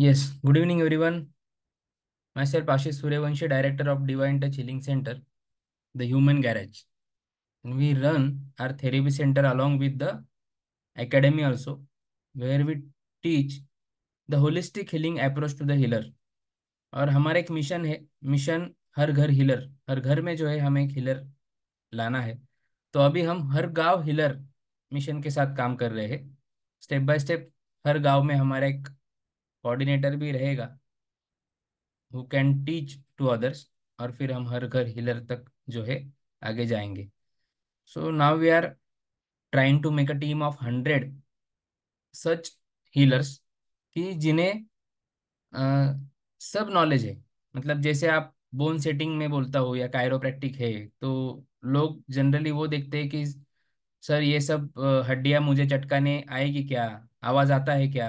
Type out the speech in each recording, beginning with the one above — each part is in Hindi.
Yes, good evening everyone. Myself Ashish Suryavanshi, director of Divine Touch Healing Center, the Human Garage. And we run our therapy center along with the academy also, where we teach the holistic healing approach to the healer. और हमारा एक मिशन है मिशन हर घर हिलर हर घर में जो है हमें एक हिलर लाना है तो अभी हम हर गांव हिलर मिशन के साथ काम कर रहे हैं स्टेप बाय स्टेप हर गांव में हमारा एक कोऑर्डिनेटर भी रहेगा who can teach to others और फिर हम हर घर हिलर तक जो है आगे जाएंगे so now we are trying to make a team of hundred such healers कि जिन्हें सब नॉलेज है मतलब जैसे आप बोन सेटिंग में बोलता हो या कायरोप्रैक्टिक है तो लोग जनरली वो देखते हैं कि सर ये सब हड्डियाँ मुझे चटकाने आएगी क्या आवाज़ आता है क्या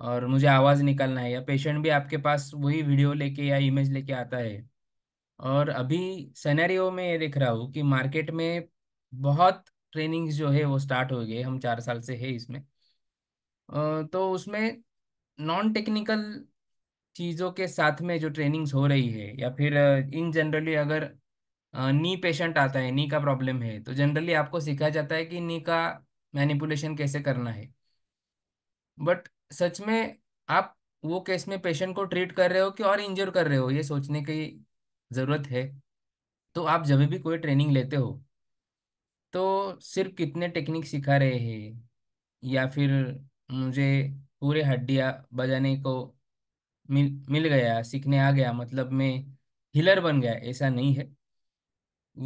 और मुझे आवाज़ निकालना है या पेशेंट भी आपके पास वही वीडियो लेके या इमेज लेके आता है और अभी सैनरियो में ये देख रहा हूँ कि मार्केट में बहुत ट्रेनिंग्स जो है वो स्टार्ट हो गए हम चार साल से है इसमें तो उसमें नॉन टेक्निकल चीज़ों के साथ में जो ट्रेनिंग्स हो रही है या फिर इन जनरली अगर नी पेशेंट आता है नी का प्रॉब्लम है तो जनरली आपको सिखाया जाता है कि नी का मैनिपुलेशन कैसे करना है बट सच में आप वो केस में पेशेंट को ट्रीट कर रहे हो कि और इंजर कर रहे हो ये सोचने की ज़रूरत है तो आप जब भी कोई ट्रेनिंग लेते हो तो सिर्फ कितने टेक्निक सिखा रहे हैं या फिर मुझे पूरे हड्डियाँ बजाने को मिल मिल गया सीखने आ गया मतलब मैं हिलर बन गया ऐसा नहीं है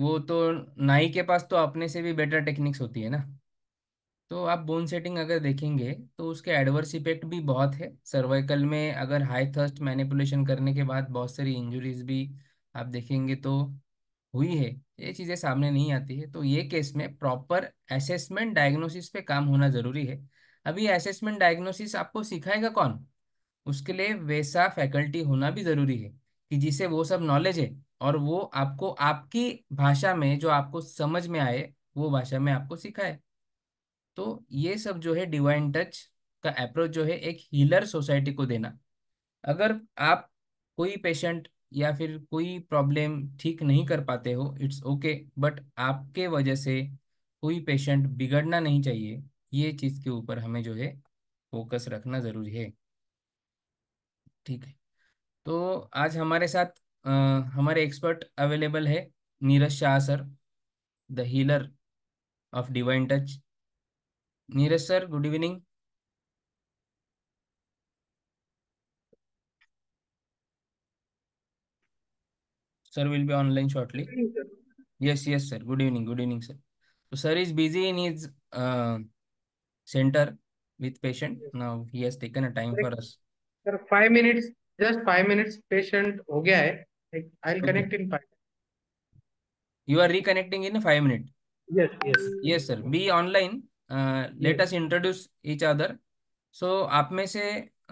वो तो नाई के पास तो अपने से भी बेटर टेक्निक्स होती है ना तो आप बोन सेटिंग अगर देखेंगे तो उसके एडवर्स इफेक्ट भी बहुत है सर्वाइकल में अगर हाई थर्स्ट मैनिपुलेशन करने के बाद बहुत सारी इंजुरीज भी आप देखेंगे तो हुई है ये चीज़ें सामने नहीं आती है तो ये केस में प्रॉपर असेसमेंट डायग्नोसिस पे काम होना ज़रूरी है अभी असेसमेंट डायग्नोसिस आपको सिखाएगा कौन उसके लिए वैसा फैकल्टी होना भी ज़रूरी है कि जिसे वो सब नॉलेज है और वो आपको आपकी भाषा में जो आपको समझ में आए वो भाषा में आपको सिखाए तो ये सब जो है डिवाइन टच का अप्रोच जो है एक हीलर सोसाइटी को देना अगर आप कोई पेशेंट या फिर कोई प्रॉब्लम ठीक नहीं कर पाते हो इट्स ओके बट आपके वजह से कोई पेशेंट बिगड़ना नहीं चाहिए ये चीज़ के ऊपर हमें जो है फोकस रखना ज़रूरी है ठीक है तो आज हमारे साथ आ, हमारे एक्सपर्ट अवेलेबल है Neeraj Shah sir the healer of divine touch Neeraj sir, good evening. Sir will be online shortly. Yes, yes, sir. Good evening. Good evening, sir. So, sir is busy in his uh, center with patient. Now he has taken a time for us. Sir, five minutes. Just five minutes. Patient, ho gaya hai. I'll okay. connect in five. You are reconnecting in five minutes. Yes, yes. Yes, sir. Be online. Let us introduce each other so आप में से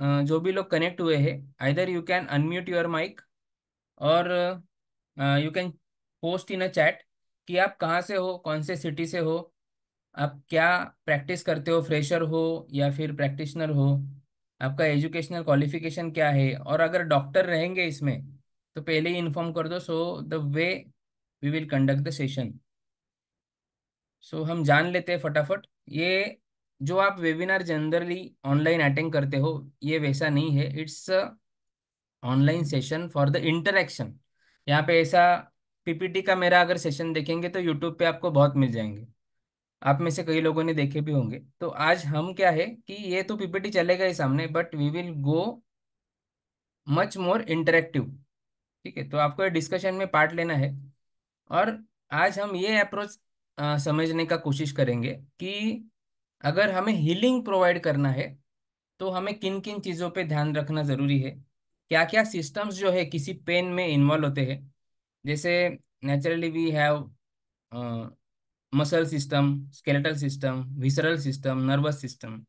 uh, जो भी लोग कनेक्ट हुए हैं either you can unmute your mic और you can post in a chat कि आप कहाँ से हो कौन से सिटी से हो आप क्या प्रैक्टिस करते हो फ्रेशर हो या फिर प्रैक्टिशनर हो आपका एजुकेशनल क्वालिफिकेशन क्या है और अगर डॉक्टर रहेंगे इसमें तो पहले ही इन्फॉर्म कर दो so the way we will conduct the session so हम जान लेते हैं फटाफट ये जो आप वेबिनार जनरली ऑनलाइन अटेंड करते हो ये वैसा नहीं है it's online session for the interaction यहाँ पे ऐसा पीपीटी का मेरा अगर सेशन देखेंगे तो यूट्यूब पे आपको बहुत मिल जाएंगे आप में से कई लोगों ने देखे भी होंगे तो आज हम क्या है कि ये तो पीपीटी चलेगा ही सामने but we will go much more interactive ठीक है तो आपको डिस्कशन में पार्ट लेना है और आज हम ये अप्रोच आ, समझने का कोशिश करेंगे कि अगर हमें हीलिंग प्रोवाइड करना है तो हमें किन किन चीज़ों पे ध्यान रखना ज़रूरी है क्या क्या सिस्टम्स जो है किसी पेन में इन्वॉल्व होते हैं जैसे naturally we have muscle system skeletal system visceral system nervous system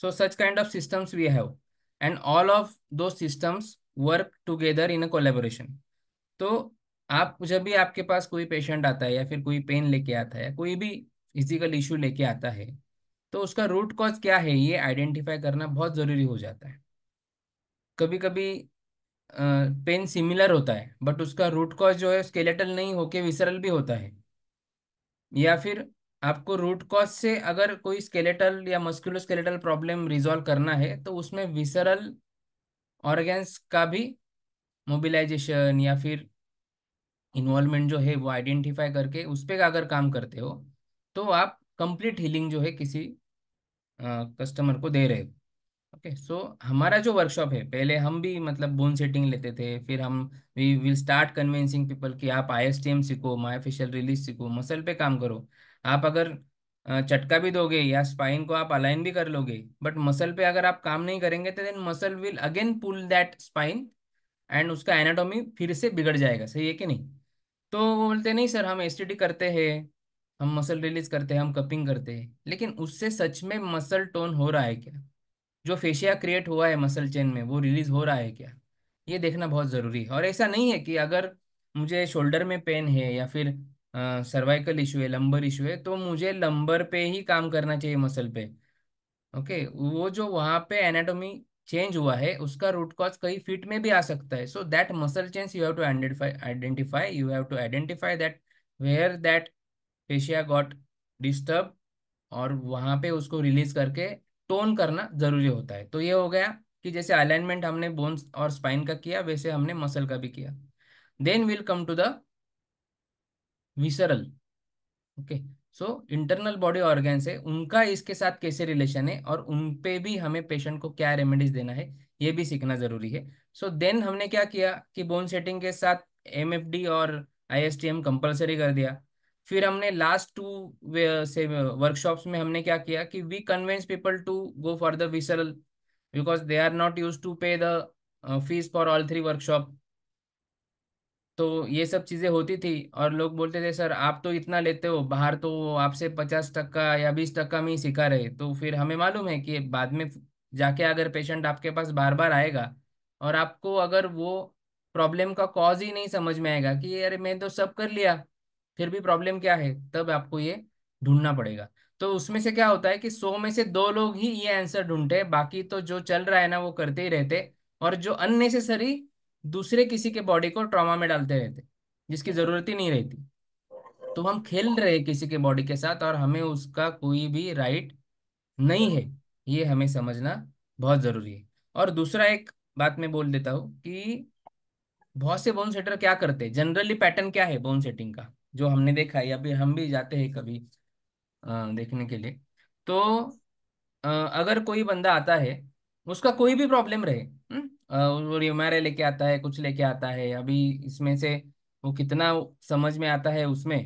so such kind of systems we have and all of those systems work together in a collaboration तो आप जब भी आपके पास कोई पेशेंट आता है या फिर कोई पेन लेके आता है कोई भी फिजिकल इशू लेके आता है तो उसका रूट कॉज क्या है ये आइडेंटिफाई करना बहुत ज़रूरी हो जाता है कभी कभी पेन सिमिलर होता है बट उसका रूट कॉज जो है स्केलेटल नहीं होके विसरल भी होता है या फिर आपको रूट कॉज से अगर कोई स्केलेटल या मस्कुलोस्केलेटल प्रॉब्लम रिजॉल्व करना है तो उसमें विसरल ऑर्गेन्स का भी मोबिलाइजेशन या फिर इन्वॉल्वमेंट जो है वो आइडेंटिफाई करके उस पर अगर काम करते हो तो आप कंप्लीट हीलिंग जो है किसी कस्टमर को दे रहे हो ओके okay, सो so, हमारा जो वर्कशॉप है पहले हम भी मतलब बोन सेटिंग लेते थे फिर हम we will start convincing people कि आप आई एस टी एम सीखो माईफिशियल रिलीज सीखो मसल पे काम करो आप अगर चटका भी दोगे या स्पाइन को आप अलाइन भी कर लोगे बट मसल पे अगर आप काम नहीं करेंगे तो then muscle will again pull that spine and उसका एनाटोमी फिर से बिगड़ जाएगा सही है कि नहीं तो वो बोलते नहीं सर हम एस करते हैं हम मसल रिलीज करते हैं हम कपिंग करते हैं लेकिन उससे सच में मसल टोन हो रहा है क्या जो फेशिया क्रिएट हुआ है मसल चेन में वो रिलीज हो रहा है क्या ये देखना बहुत ज़रूरी है और ऐसा नहीं है कि अगर मुझे शोल्डर में पेन है या फिर सर्वाइकल इशू है लंबर इशू है तो मुझे लंबर पे ही काम करना चाहिए मसल पे ओके वो जो वहाँ पे एनाटॉमी चेंज हुआ है उसका रूट कॉज कई फीट में भी आ सकता है so that muscle change you have to identify you have to identify that where that fascia got disturb और वहां पे उसको रिलीज करके टोन करना जरूरी होता है तो ये हो गया कि जैसे अलाइनमेंट हमने बोन्स और स्पाइन का किया वैसे हमने मसल का भी किया then will come to the visceral okay so internal body organs है उनका इसके साथ कैसे रिलेशन है और उन पे भी हमें पेशेंट को क्या रेमेडीज देना है ये भी सीखना जरूरी है सो so, देन हमने क्या किया कि बोन सेटिंग के साथ एम और आई एस कंपलसरी कर दिया फिर हमने लास्ट टू से वर्कशॉप्स में हमने क्या किया कि we convince people to go for the visceral because they are not use to pay the fees for all three workshop तो ये सब चीजें होती थी और लोग बोलते थे सर आप तो इतना लेते हो बाहर तो आपसे पचास टक्का या बीस टक्का में ही सिखा रहे तो फिर हमें मालूम है कि बाद में जाके अगर पेशेंट आपके पास बार बार आएगा और आपको अगर वो प्रॉब्लम का कॉज ही नहीं समझ में आएगा कि अरे मैं तो सब कर लिया फिर भी प्रॉब्लम क्या है तब आपको ये ढूंढना पड़ेगा तो उसमें से क्या होता है कि सौ में से दो लोग ही ये आंसर ढूंढते हैं बाकी तो जो चल रहा है ना वो करते ही रहते और जो अननेसेसरी दूसरे किसी के बॉडी को ट्रॉमा में डालते रहते जिसकी जरूरत ही नहीं रहती तो हम खेल रहे किसी के बॉडी के साथ और हमें उसका कोई भी राइट नहीं है ये हमें समझना बहुत जरूरी है और दूसरा एक बात मैं बोल देता हूँ कि बहुत से बोन सेटर क्या करते हैं जनरली पैटर्न क्या है बोन सेटिंग का जो हमने देखा है अभी हम भी जाते हैं कभी आ, देखने के लिए तो आ, अगर कोई बंदा आता है उसका कोई भी प्रॉब्लम रहे वो रिमारे लेके आता है कुछ लेके आता है अभी इसमें से वो कितना समझ में आता है उसमें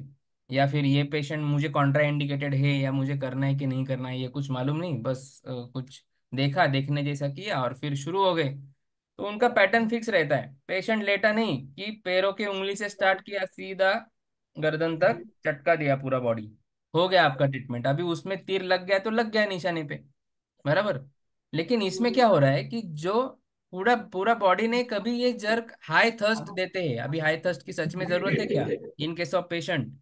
या फिर ये पेशेंट मुझे कॉन्ट्राइंडिकेटेड है या मुझे करना है कि नहीं करना है ये कुछ मालूम नहीं बस कुछ देखा देखने जैसा किया और फिर शुरू हो गए तो उनका पैटर्न फिक्स रहता है पेशेंट लेटा नहीं कि पैरों के उंगली से स्टार्ट किया सीधा गर्दन तक चटका दिया पूरा बॉडी हो गया आपका ट्रीटमेंट अभी उसमें तीर लग गया तो लग गया निशाने पे बराबर लेकिन इसमें क्या हो रहा है कि जो पूरा पूरा बॉडी ने कभी ये जर्क हाई थर्स्ट देते हैं अभी हाई थर्स्ट की सच में जरूरत है क्या इन केस ऑफ पेशेंट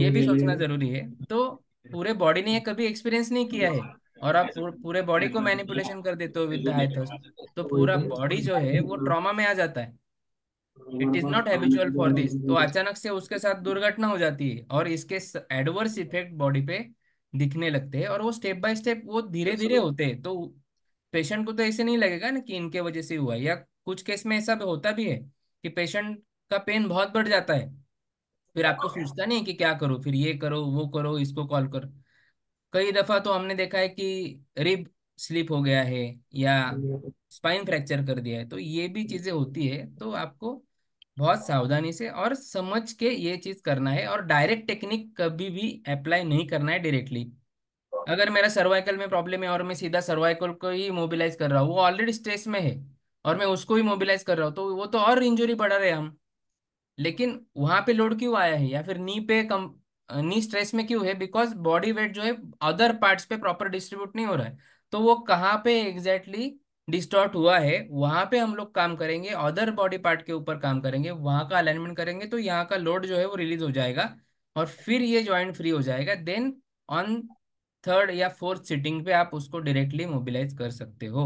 ये भी सोचना जरूरी है तो पूरे बॉडी ने ये कभी एक्सपीरियंस नहीं किया है और आप पूरे बॉडी को मैनिपुलेशन कर देते हो विद हाई थर्स्ट तो पूरा बॉडी जो है वो ट्रॉमा में आ जाता है it is not habitual for this तो अचानक से उसके साथ दुर्घटना हो जाती है और इसके एडवर्स इफेक्ट बॉडी पे दिखने लगते हैं और वो स्टेप बाय स्टेप वो धीरे धीरे होते हैं तो पेशेंट को तो ऐसे नहीं लगेगा ना कि इनके वजह से हुआ या कुछ केस में ऐसा होता भी है कि पेशेंट का पेन बहुत बढ़ जाता है फिर आपको सोचता नहीं कि क्या करो फिर ये करो वो करो इसको कॉल कर कई दफा तो हमने देखा है कि रिब स्लिप हो गया है या स्पाइन फ्रैक्चर कर दिया है तो ये भी चीजें होती है तो आपको बहुत सावधानी से और समझ के ये चीज करना है और डायरेक्ट टेक्निक कभी भी अप्लाई नहीं करना है डायरेक्टली अगर मेरा सर्वाइकल में प्रॉब्लम है और मैं सीधा सर्वाइकल को ही मोबिलाइज कर रहा हूँ वो ऑलरेडी स्ट्रेस में है और मैं उसको ही मोबिलाइज कर रहा हूँ तो वो तो और इंजुरी बढ़ा रहे हम लेकिन वहां पे लोड क्यों आया है या फिर नी पे कम नी स्ट्रेस में क्यों है बिकॉज बॉडी वेट जो है अदर पार्ट्स पे प्रॉपर डिस्ट्रीब्यूट नहीं हो रहा है तो वो कहाँ पे एग्जैक्टली exactly डिस्टॉर्ट हुआ है वहां पे हम लोग काम करेंगे अदर बॉडी पार्ट के ऊपर काम करेंगे वहां का अलाइनमेंट करेंगे तो यहाँ का लोड जो है वो रिलीज हो जाएगा और फिर ये ज्वाइंट फ्री हो जाएगा देन ऑन थर्ड या फोर्थ सिटिंग पे आप उसको डायरेक्टली मोबिलाइज कर सकते हो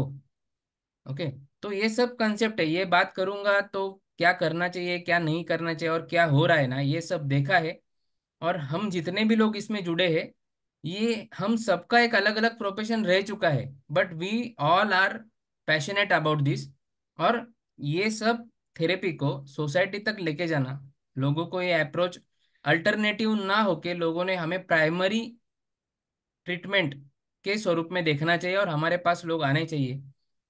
ओके तो ये सब कंसेप्ट है ये बात करूंगा तो क्या करना चाहिए क्या नहीं करना चाहिए और क्या हो रहा है ना ये सब देखा है और हम जितने भी लोग इसमें जुड़े हैं ये हम सबका एक अलग अलग प्रोफेशन रह चुका है but we all are passionate about this और ये सब थेरेपी को सोसाइटी तक लेके जाना लोगों को ये अप्रोच अल्टरनेटिव ना होके लोगों ने हमें प्राइमरी ट्रीटमेंट के स्वरूप में देखना चाहिए और हमारे पास लोग आने चाहिए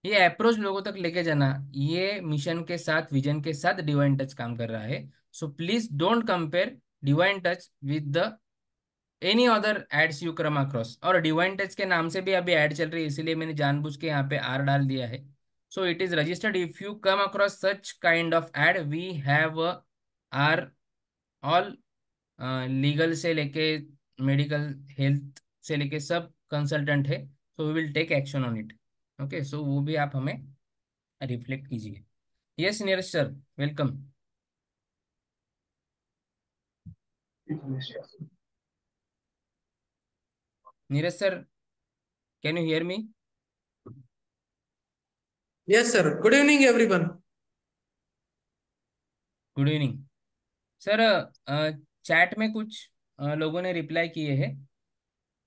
ये अप्रोच लोगों तक लेके जाना ये मिशन के साथ विजन के साथ डिवाइन टच काम कर रहा है so please don't compare divine touch with the any other ads you come across और डिवाइन टच के नाम से भी अभी एड चल रही है इसीलिए मैंने जानबूझ के यहाँ पे आर डाल दिया है so it is registered if you come across such kind of ad we have our all legal से लेके मेडिकल हेल्थ से लेके सब कंसल्टेंट है so we will take action on it okay so वो भी आप हमें रिफ्लेक्ट कीजिए yes Neeraj sir welcome Neeraj sir can you hear me yes sir good evening everyone good evening sir chat में कुछ लोगों ने रिप्लाई किए हैं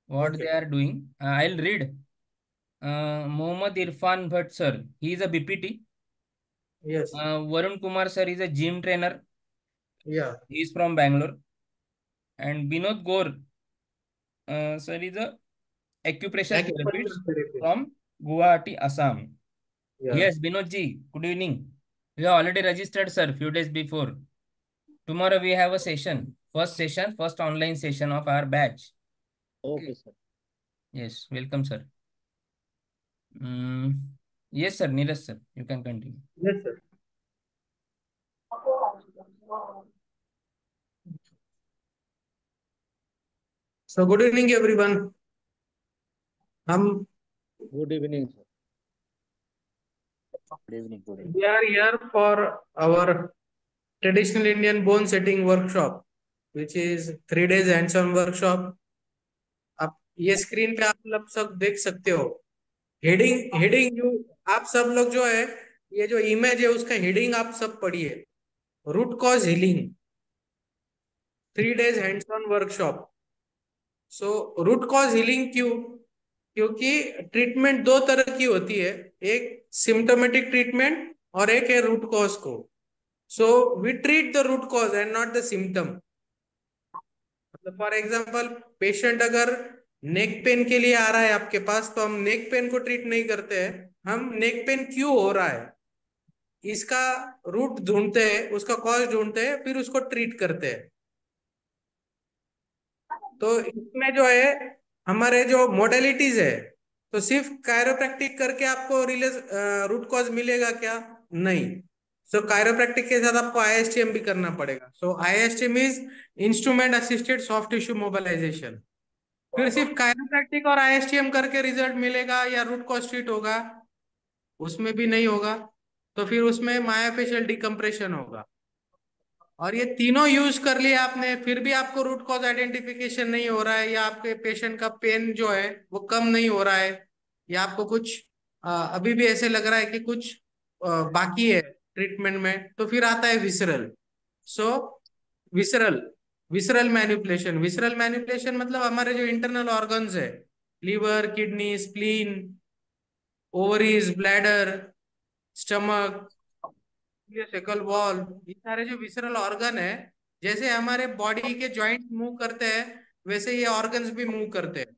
what okay. they are doing. Uh, I'll read. Uh, Mohammad Irfan Bhatt sir, he is a BPT. Yes. Uh, Varun Kumar sir is a gym trainer. Yeah. He is from Bangalore. And Binod Gore uh, sir is a acupressure therapist from Guwahati, Assam. Yeah. Yes, ji. good evening. We have already registered sir few days before. Tomorrow we have a session. First session, first online session of our batch. Okay, sir. Yes, welcome, sir. Mm, yes, sir, Neeraj, sir. You can continue. Yes, sir. So, good evening, everyone. Um, good evening, sir. Good evening, good evening. We are here for our traditional Indian bone setting workshop, which is three days hands-on workshop ये स्क्रीन पे आप लोग सब देख सकते हो हेडिंग हेडिंग यू आप सब लोग जो है ये जो इमेज है उसका हेडिंग आप सब पढ़िए root cause healing three days hands on workshop so root cause healing क्यों क्योंकि ट्रीटमेंट दो तरह की होती है एक सिम्टोमेटिक ट्रीटमेंट और एक है रूट कॉज को so we treat the root cause and not the symptom for example patient अगर नेक पेन के लिए आ रहा है आपके पास तो हम नेक पेन को ट्रीट नहीं करते हैं हम नेक पेन क्यों हो रहा है इसका रूट ढूंढते हैं उसका कॉज ढूंढते हैं फिर उसको ट्रीट करते हैं तो इसमें जो है हमारे जो मोडेलिटीज है तो सिर्फ कायरोप्रैक्टिक करके आपको रिलेज रूट कॉज मिलेगा क्या नहीं सो so, कायरोप्रैक्टिक के साथ आपको आई भी करना पड़ेगा so ISTM is instrument assisted soft tissue mobilization फिर सिर्फ कायरोप्रैक्टिक और आईएसटीएम करके रिजल्ट मिलेगा या रूट कॉस्ट्रीट होगा उसमें भी नहीं होगा तो फिर उसमें मायाफेशियल डिकम्प्रेशन होगा और ये तीनों यूज कर लिए आपने फिर भी आपको रूट कॉज आइडेंटिफिकेशन नहीं हो रहा है या आपके पेशेंट का पेन जो है वो कम नहीं हो रहा है या आपको कुछ आ, अभी भी ऐसे लग रहा है कि कुछ आ, बाकी है ट्रीटमेंट में तो फिर आता है visceral so so, visceral visceral manipulation visceral manipulation मतलब हमारे जो इंटरनल ऑर्गन्स है liver kidney spleen ovaries bladder stomach cecal wall ये सारे जो विसरल ऑर्गन है जैसे हमारे बॉडी के जॉइंट मूव करते हैं वैसे ये ऑर्गन्स भी मूव करते हैं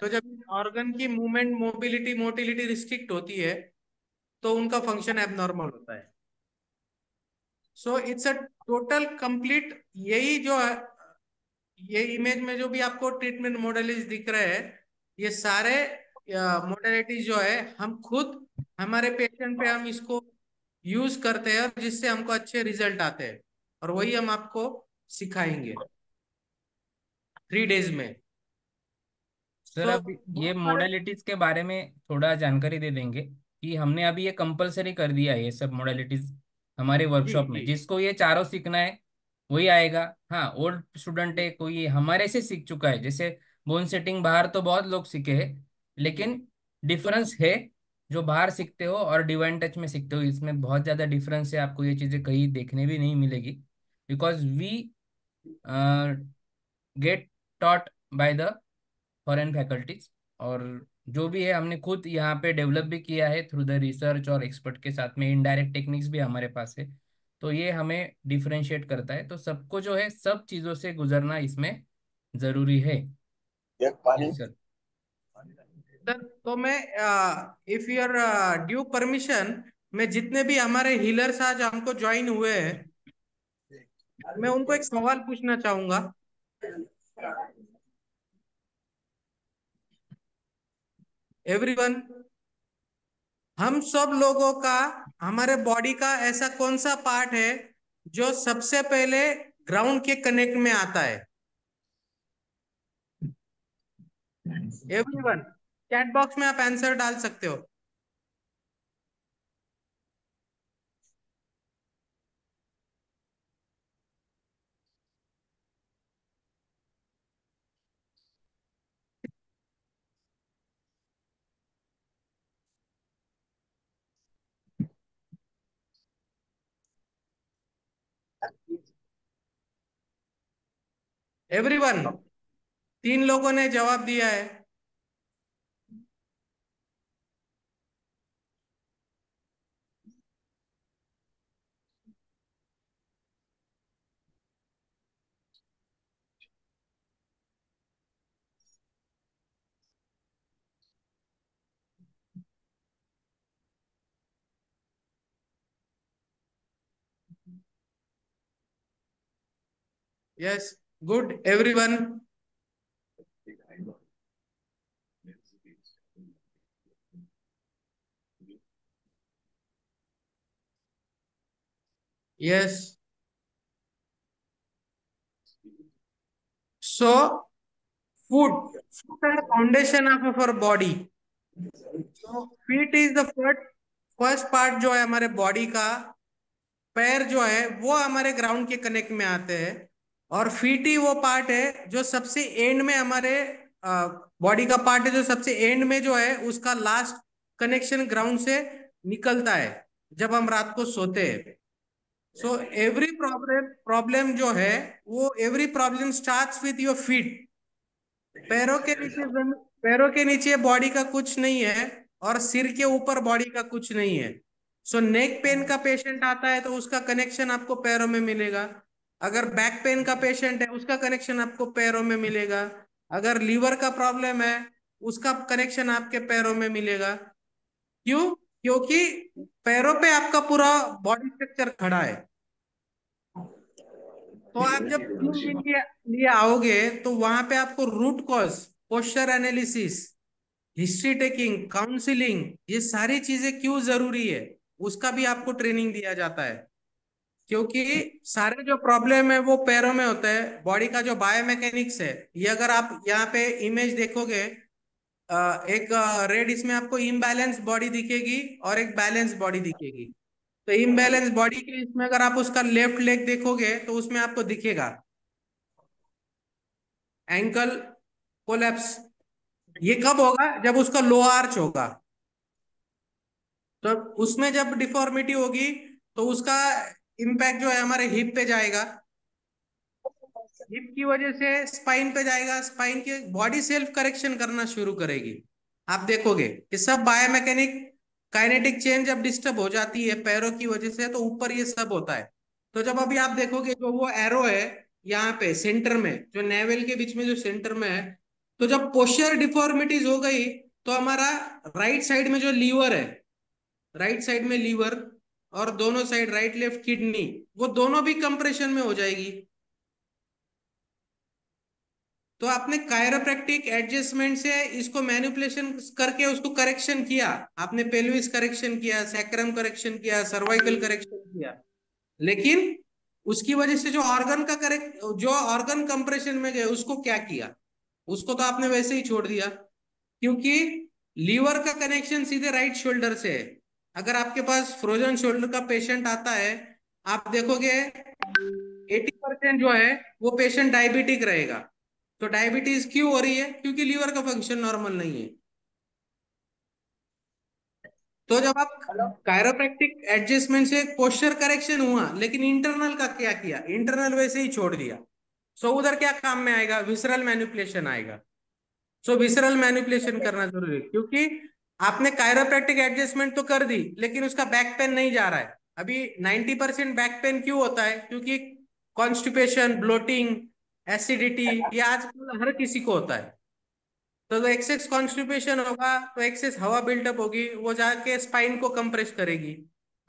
तो जब ऑर्गन की मूवमेंट मोबिलिटी मोटिलिटी रिस्ट्रिक्ट होती है तो उनका फंक्शन एबनॉर्मल होता है so it's a total complete यही जो है ये इमेज में जो भी आपको ट्रीटमेंट मॉडलिज दिख रहे हैं ये सारे मॉडलिटीज जो है हम खुद हमारे पेशेंट पे हम इसको यूज करते हैं और जिससे हमको अच्छे रिजल्ट आते हैं और वही हम आपको सिखाएंगे थ्री डेज में सर so, अब ये मोडेलिटीज के बारे में थोड़ा जानकारी दे देंगे कि हमने अभी ये कंपलसरी कर दिया है ये सब मॉडलिटीज हमारे वर्कशॉप में जिसको ये चारों सीखना है वही आएगा हाँ ओल्ड स्टूडेंट है कोई हमारे से सीख चुका है जैसे बोन सेटिंग बाहर तो बहुत लोग सीखे है लेकिन डिफरेंस है जो बाहर सीखते हो और डिवाइन टच में सीखते हो इसमें बहुत ज़्यादा डिफरेंस है आपको ये चीज़ें कहीं देखने भी नहीं मिलेगी because we get taught by the foreign faculties और जो भी है हमने खुद यहाँ पे डेवलप भी किया है थ्रू द रिसर्च और एक्सपर्ट के साथ में इनडायरेक्ट टेक्निक्स भी हमारे पास है तो ये हमें डिफ्रेंशिएट करता है तो सबको जो है सब चीजों से गुजरना इसमें जरूरी है सर तो मैं इफ योर ड्यू परमिशन में जितने भी हमारे हीलर्स आज हमको ज्वाइन हुए हैं मैं उनको एक सवाल पूछना चाहूंगा एवरीवन हम सब लोगों का हमारे बॉडी का ऐसा कौन सा पार्ट है जो सबसे पहले ग्राउंड के कनेक्ट में आता है एवरीवन चैट बॉक्स में आप आंसर डाल सकते हो एवरीवन तीन लोगों ने जवाब दिया है Yes. good everyone yes so food food is foundation of our body so feet is the first first part जो है हमारे बॉडी का पैर जो है वो हमारे ग्राउंड के कनेक्ट में आते हैं और फीटी वो पार्ट है जो सबसे एंड में हमारे बॉडी का पार्ट है जो सबसे एंड में जो है उसका लास्ट कनेक्शन ग्राउंड से निकलता है जब हम रात को सोते हैं सो एवरी प्रॉब्लम प्रॉब्लम जो है वो every problem starts with your feet पैरों के नीचे पैरों के नीचे बॉडी का कुछ नहीं है और सिर के ऊपर बॉडी का कुछ नहीं है सो नेक पेन का पेशेंट आता है तो उसका कनेक्शन आपको पैरों में मिलेगा अगर बैक पेन का पेशेंट है उसका कनेक्शन आपको पैरों में मिलेगा अगर लीवर का प्रॉब्लम है उसका कनेक्शन आपके पैरों में मिलेगा क्यों क्योंकि पैरों पे आपका पूरा बॉडी स्ट्रक्चर खड़ा है तो आप जब लिए, लिए आओगे तो वहां पे आपको root cause posture analysis history taking counselling ये सारी चीजें क्यों जरूरी है उसका भी आपको ट्रेनिंग दिया जाता है क्योंकि सारे जो प्रॉब्लम है वो पैरों में होता है बॉडी का जो बायोमेकेनिक्स है ये अगर आप यहाँ पे इमेज देखोगे एक रेड इसमें आपको इम्बैलेंस बॉडी दिखेगी और एक बैलेंस बॉडी दिखेगी तो इम्बैलेंस बॉडी के इसमें अगर आप उसका लेफ्ट लेग देखोगे तो उसमें आपको दिखेगा एंकल कोलेप्स ये कब होगा जब उसका लो आर्च होगा तो उसमें जब डिफॉर्मिटी होगी तो उसका इम्पैक्ट जो है हमारे हिप पे जाएगा हिप की वजह से स्पाइन पे जाएगा स्पाइन के बॉडी सेल्फ करेक्शन करना शुरू करेगी आप देखोगे ये सब बायोमैकेनिक काइनेटिक चेंज जब डिस्टर्ब हो जाती है पैरों की वजह से तो ऊपर ये सब होता है तो जब अभी आप देखोगे जो वो एरो है यहाँ पे सेंटर में जो नेवल के बीच में जो सेंटर में है तो जब पोस्चर डिफॉर्मिटीज हो गई तो हमारा राइट साइड में जो लीवर है राइट साइड में लीवर और दोनों साइड राइट लेफ्ट किडनी वो दोनों भी कंप्रेशन में हो जाएगी तो आपने कायरोप्रैक्टिक एडजस्टमेंट से इसको मैन्युपुलेशन करके उसको करेक्शन किया आपने पेल्विस करेक्शन किया सैक्रम करेक्शन किया सर्वाइकल करेक्शन किया लेकिन उसकी वजह से जो ऑर्गन का करेक्ट जो ऑर्गन कंप्रेशन में गए उसको क्या किया उसको तो आपने वैसे ही छोड़ दिया क्योंकि लीवर का कनेक्शन सीधे राइट शोल्डर से है अगर आपके पास फ्रोजन शोल्डर का पेशेंट आता है आप देखोगे 80 परसेंट जो है वो पेशेंट डायबिटिक रहेगा तो डायबिटीज क्यों हो रही है क्योंकि लीवर का फंक्शन नॉर्मल नहीं है तो जब आप कायरोप्रैक्टिक एडजस्टमेंट से पोस्चर करेक्शन हुआ लेकिन इंटरनल का क्या किया इंटरनल वैसे ही छोड़ दिया सो so, उधर क्या काम में आएगा विसरल मैनिपुलेशन आएगा सो so, विसरल मैनिपुलेशन करना जरूरी है क्योंकि आपने कायरोप्रैक्टिक एडजस्टमेंट तो कर दी लेकिन उसका बैक पेन नहीं जा रहा है अभी 90 परसेंट बैक पेन क्यों होता है क्योंकि कॉन्स्टिपेशन ब्लोटिंग एसिडिटी ये आजकल हर किसी को होता है तो, जो एक्सेस कॉन्स्टिपेशन होगा तो एक्सेस हवा बिल्डअप होगी वो जाके स्पाइन को कंप्रेस करेगी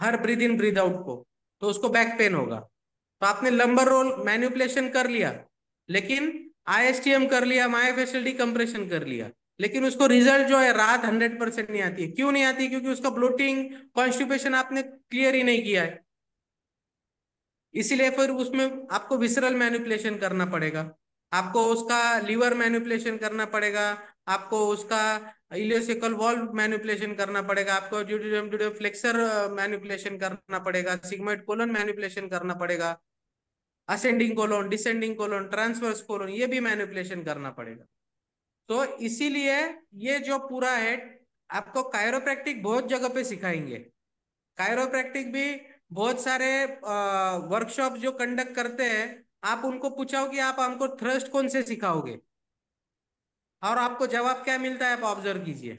हर ब्रीथ इन ब्रीद आउट को तो उसको बैक पेन होगा तो आपने लंबर रोल मैन्युपुलेशन कर लिया लेकिन आई कर लिया माई कंप्रेशन कर लिया लेकिन उसको रिजल्ट जो है रात हंड्रेड परसेंट नहीं आती है क्यों नहीं आती क्योंकि उसका ब्लोटिंग कॉन्स्टिपेशन आपने क्लियर ही नहीं किया है इसीलिए फिर उसमें आपको विसरल मैनिपुलेशन करना पड़ेगा आपको उसका लीवर मैनिपुलेशन करना पड़ेगा आपको उसका इलेसिकल वॉल्व मैनिपुलेशन करना पड़ेगा आपको जुडियम जुडियो फ्लेक्सर मैनिपुलेशन करना पड़ेगा सिगमेट कोलन मैनिपुलेशन करना पड़ेगा ascending colon descending colon transverse colon ये भी मैनिपुलेशन करना पड़ेगा तो इसीलिए ये जो पूरा है आपको कायरोप्रैक्टिक बहुत जगह पे सिखाएंगे कायरोप्रैक्टिक भी बहुत सारे वर्कशॉप जो कंडक्ट करते हैं आप उनको पूछाओ कि आप हमको थ्रस्ट कौन से सिखाओगे और आपको जवाब क्या मिलता है आप ऑब्जर्व कीजिए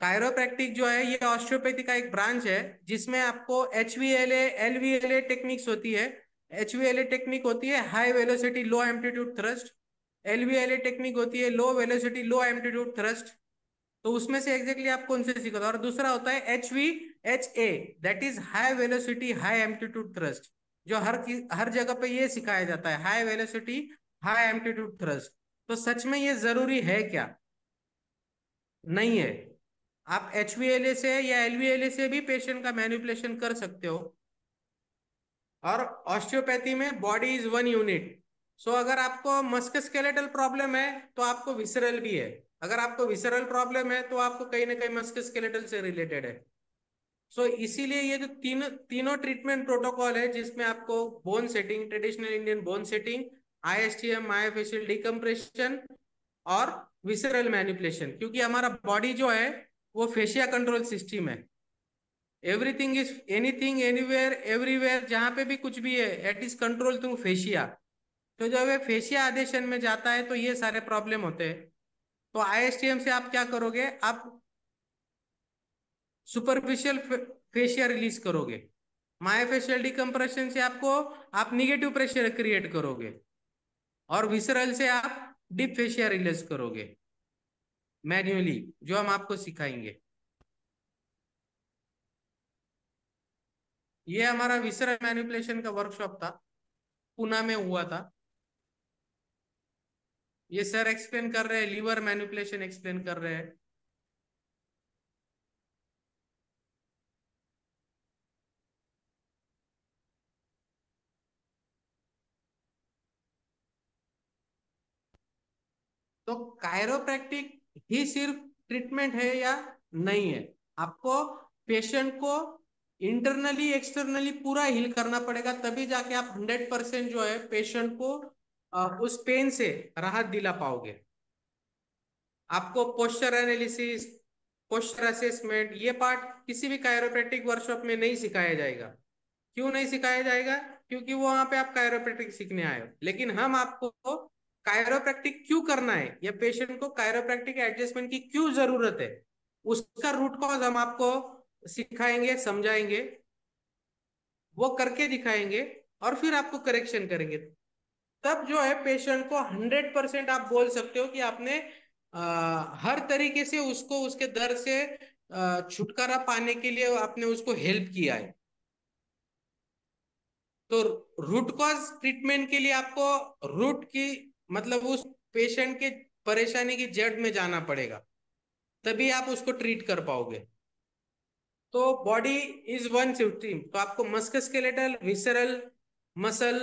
कायरोप्रैक्टिक जो है ये ऑस्ट्रोपैथी का एक ब्रांच है जिसमें आपको H V L L V L A techniques होती है H V L A technique होती है high velocity low amplitude thrust LVLA technique होती है low velocity low amplitude thrust तो उसमें से एग्जैक्टली आप कौन से सीखो और दूसरा होता है H V H A that is high velocity high amplitude thrust जो हर हर जगह पे ये सिखाया जाता है high velocity high amplitude thrust तो सच में ये जरूरी है क्या नहीं है आप एच से या एल से भी पेशेंट का मैनिपुलेशन कर सकते हो और ऑस्टियोपैथी में body is one unit so so, अगर आपको मस्क स्केलेटल प्रॉब्लम है तो आपको विसरल भी है अगर आपको विसरल प्रॉब्लम है तो आपको कहीं ना कहीं मस्क स्केलेटल से रिलेटेड है सो so, इसीलिए ये जो तीन तीनों ट्रीटमेंट प्रोटोकॉल है जिसमें आपको bone setting traditional Indian bone setting I S T M fascial decompression और विसरल मैनिपुलेशन क्योंकि हमारा बॉडी जो है वो फेशिया कंट्रोल सिस्टम है everything is anything anywhere everywhere जहां पे भी कुछ भी है it is control through fascia तो जब वे फेशिया आदेशन में जाता है तो ये सारे प्रॉब्लम होते हैं तो आईएसटीएम से आप क्या करोगे आप सुपरफिशियल फेशिया रिलीज करोगे माइफेशियल डिकम्प्रेशन से आपको आप निगेटिव प्रेशर क्रिएट करोगे और विसरल से आप डीप फेशिया रिलीज करोगे मैन्युअली जो हम आपको सिखाएंगे ये हमारा विसरल मैनिपुलेशन का वर्कशॉप था पुणे में हुआ था ये सर एक्सप्लेन कर रहे हैं लीवर मैनिपुलेशन एक्सप्लेन कर रहे हैं तो कायरोप्रैक्टिक ही सिर्फ ट्रीटमेंट है या नहीं है आपको पेशेंट को इंटरनली एक्सटर्नली पूरा हील करना पड़ेगा तभी जाके आप 100 परसेंट जो है पेशेंट को उस पेन से राहत दिला पाओगे आपको पोस्टर एनालिसिस पोस्टर असेसमेंट ये पार्ट किसी भी कायरोप्रेटिक वर्कशॉप में नहीं सिखाया जाएगा क्यों नहीं सिखाया जाएगा क्योंकि वो वहां पे आप कायरोप्रेटिक सीखने आए हो लेकिन हम आपको कायरोप्रैक्टिक क्यों करना है या पेशेंट को कायरोप्रैक्टिक एडजस्टमेंट की क्यों जरूरत है उसका रूट कॉज हम आपको सिखाएंगे समझाएंगे वो करके दिखाएंगे और फिर आपको करेक्शन करेंगे तब जो है पेशेंट को हंड्रेड परसेंट आप बोल सकते हो कि आपने आ, हर तरीके से उसको उसके दर्द से छुटकारा पाने के लिए आपने उसको हेल्प किया है तो रूट कॉज ट्रीटमेंट के लिए आपको रूट की मतलब उस पेशेंट के परेशानी की जड़ में जाना पड़ेगा तभी आप उसको ट्रीट कर पाओगे तो बॉडी इज वन सिस्टम तो आपको मस्कस्केलेटल विसरल मसल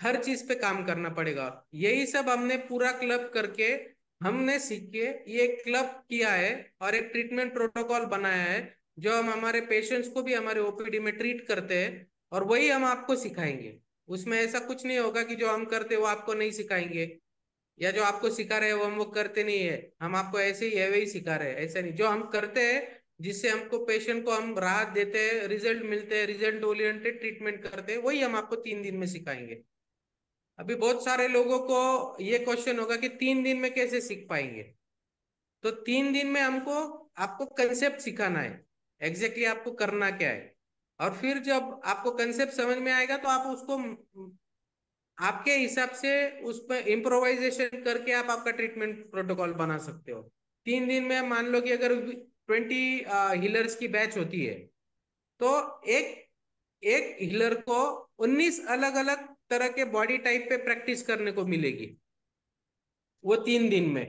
हर चीज पे काम करना पड़ेगा यही सब हमने पूरा क्लब करके हमने सीख के ये क्लब किया है और एक ट्रीटमेंट प्रोटोकॉल बनाया है जो हम हमारे पेशेंट्स को भी हमारे ओपीडी में ट्रीट करते हैं और वही हम आपको सिखाएंगे उसमें ऐसा कुछ नहीं होगा कि जो हम करते वो आपको नहीं सिखाएंगे या जो आपको सिखा रहे हैं वो हम वो करते नहीं है हम आपको ऐसे ही है वही सिखा रहे हैं ऐसा नहीं जो हम करते हैं जिससे हमको पेशेंट को हम राहत देते हैं रिजल्ट मिलते हैं रिजल्ट ओरिएंटेड ट्रीटमेंट करते हैं वही हम आपको तीन दिन में सिखाएंगे अभी बहुत सारे लोगों को ये क्वेश्चन होगा कि तीन दिन में कैसे सीख पाएंगे तो तीन दिन में हमको आपको कंसेप्ट सिखाना है एग्जैक्टली exactly आपको करना क्या है और फिर जब आपको कंसेप्ट समझ में आएगा तो आप उसको आपके हिसाब से उस पर इम्प्रोवाइजेशन करके आप आपका ट्रीटमेंट प्रोटोकॉल बना सकते हो तीन दिन में मान लो कि अगर ट्वेंटी हिलर्स की बैच होती है तो एक एक हिलर को उन्नीस अलग अलग तरह के बॉडी टाइप पे प्रैक्टिस करने को मिलेगी वो तीन दिन में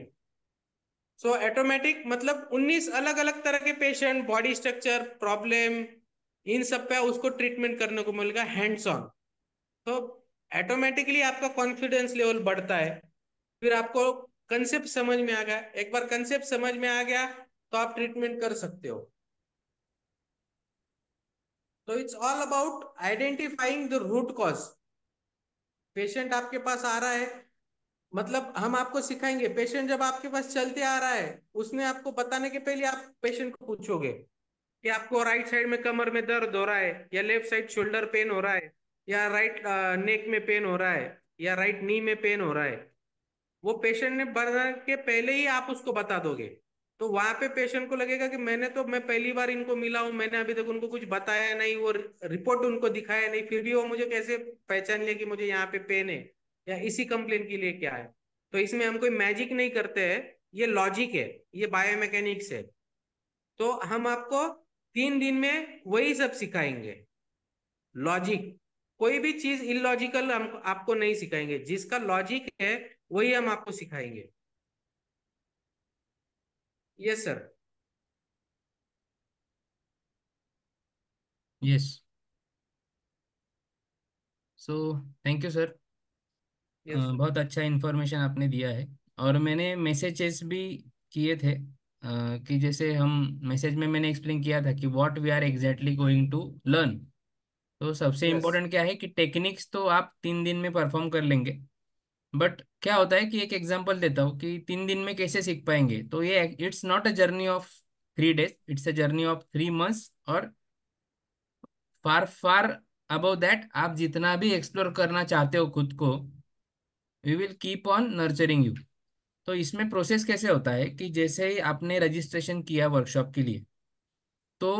सो so, ऑटोमेटिक मतलब 19 अलग अलग तरह के पेशेंट बॉडी स्ट्रक्चर प्रॉब्लम इन सब पे उसको ट्रीटमेंट करने को मिलेगा हैंड्स ऑन तो ऑटोमेटिकली आपका कॉन्फिडेंस लेवल बढ़ता है फिर आपको कंसेप्ट समझ में आ गया एक बार कंसेप्ट समझ में आ गया तो आप ट्रीटमेंट कर सकते हो तो it's all about identifying the root cause patient आपके पास आ रहा है मतलब हम आपको सिखाएंगे पेशेंट जब आपके पास चलते आ रहा है उसने आपको बताने के पहले आप पेशेंट को पूछोगे कि आपको राइट साइड में कमर में दर्द हो रहा है या लेफ्ट साइड शोल्डर पेन हो रहा है या राइट नेक में पेन हो रहा है या राइट नी में पेन हो रहा है वो पेशेंट ने बताने के पहले ही आप उसको बता दोगे तो वहां पे पेशेंट को लगेगा कि मैंने तो मैं पहली बार इनको मिला हूं मैंने अभी तक उनको कुछ बताया नहीं वो रिपोर्ट उनको दिखाया नहीं फिर भी वो मुझे कैसे पहचान लिया कि मुझे यहाँ पे पेन है या इसी कंप्लेन के लिए क्या है तो इसमें हम कोई मैजिक नहीं करते है ये लॉजिक है ये बायोमैकेनिक्स है तो हम आपको तीन दिन में वही सब सिखाएंगे लॉजिक कोई भी चीज इलॉजिकल हम आपको नहीं सिखाएंगे जिसका लॉजिक है वही हम आपको सिखाएंगे yes sir yes so thank you sir बहुत अच्छा इन्फॉर्मेशन आपने दिया है और मैंने मैसेजेस भी किए थे uh, कि जैसे हम मैसेज में मैंने एक्सप्लेन किया था कि what we are exactly going to learn तो सबसे इम्पोर्टेंट yes. क्या है कि टेक्निक्स तो आप तीन दिन में परफॉर्म कर लेंगे बट क्या होता है कि एक एग्जाम्पल देता हूँ कि तीन दिन में कैसे सीख पाएंगे तो ये it's not a journey of three days it's a journey of three months और फार फार अबव दैट आप जितना भी एक्सप्लोर करना चाहते हो खुद को we will keep on nurturing you तो इसमें प्रोसेस कैसे होता है कि जैसे ही आपने रजिस्ट्रेशन किया वर्कशॉप के लिए तो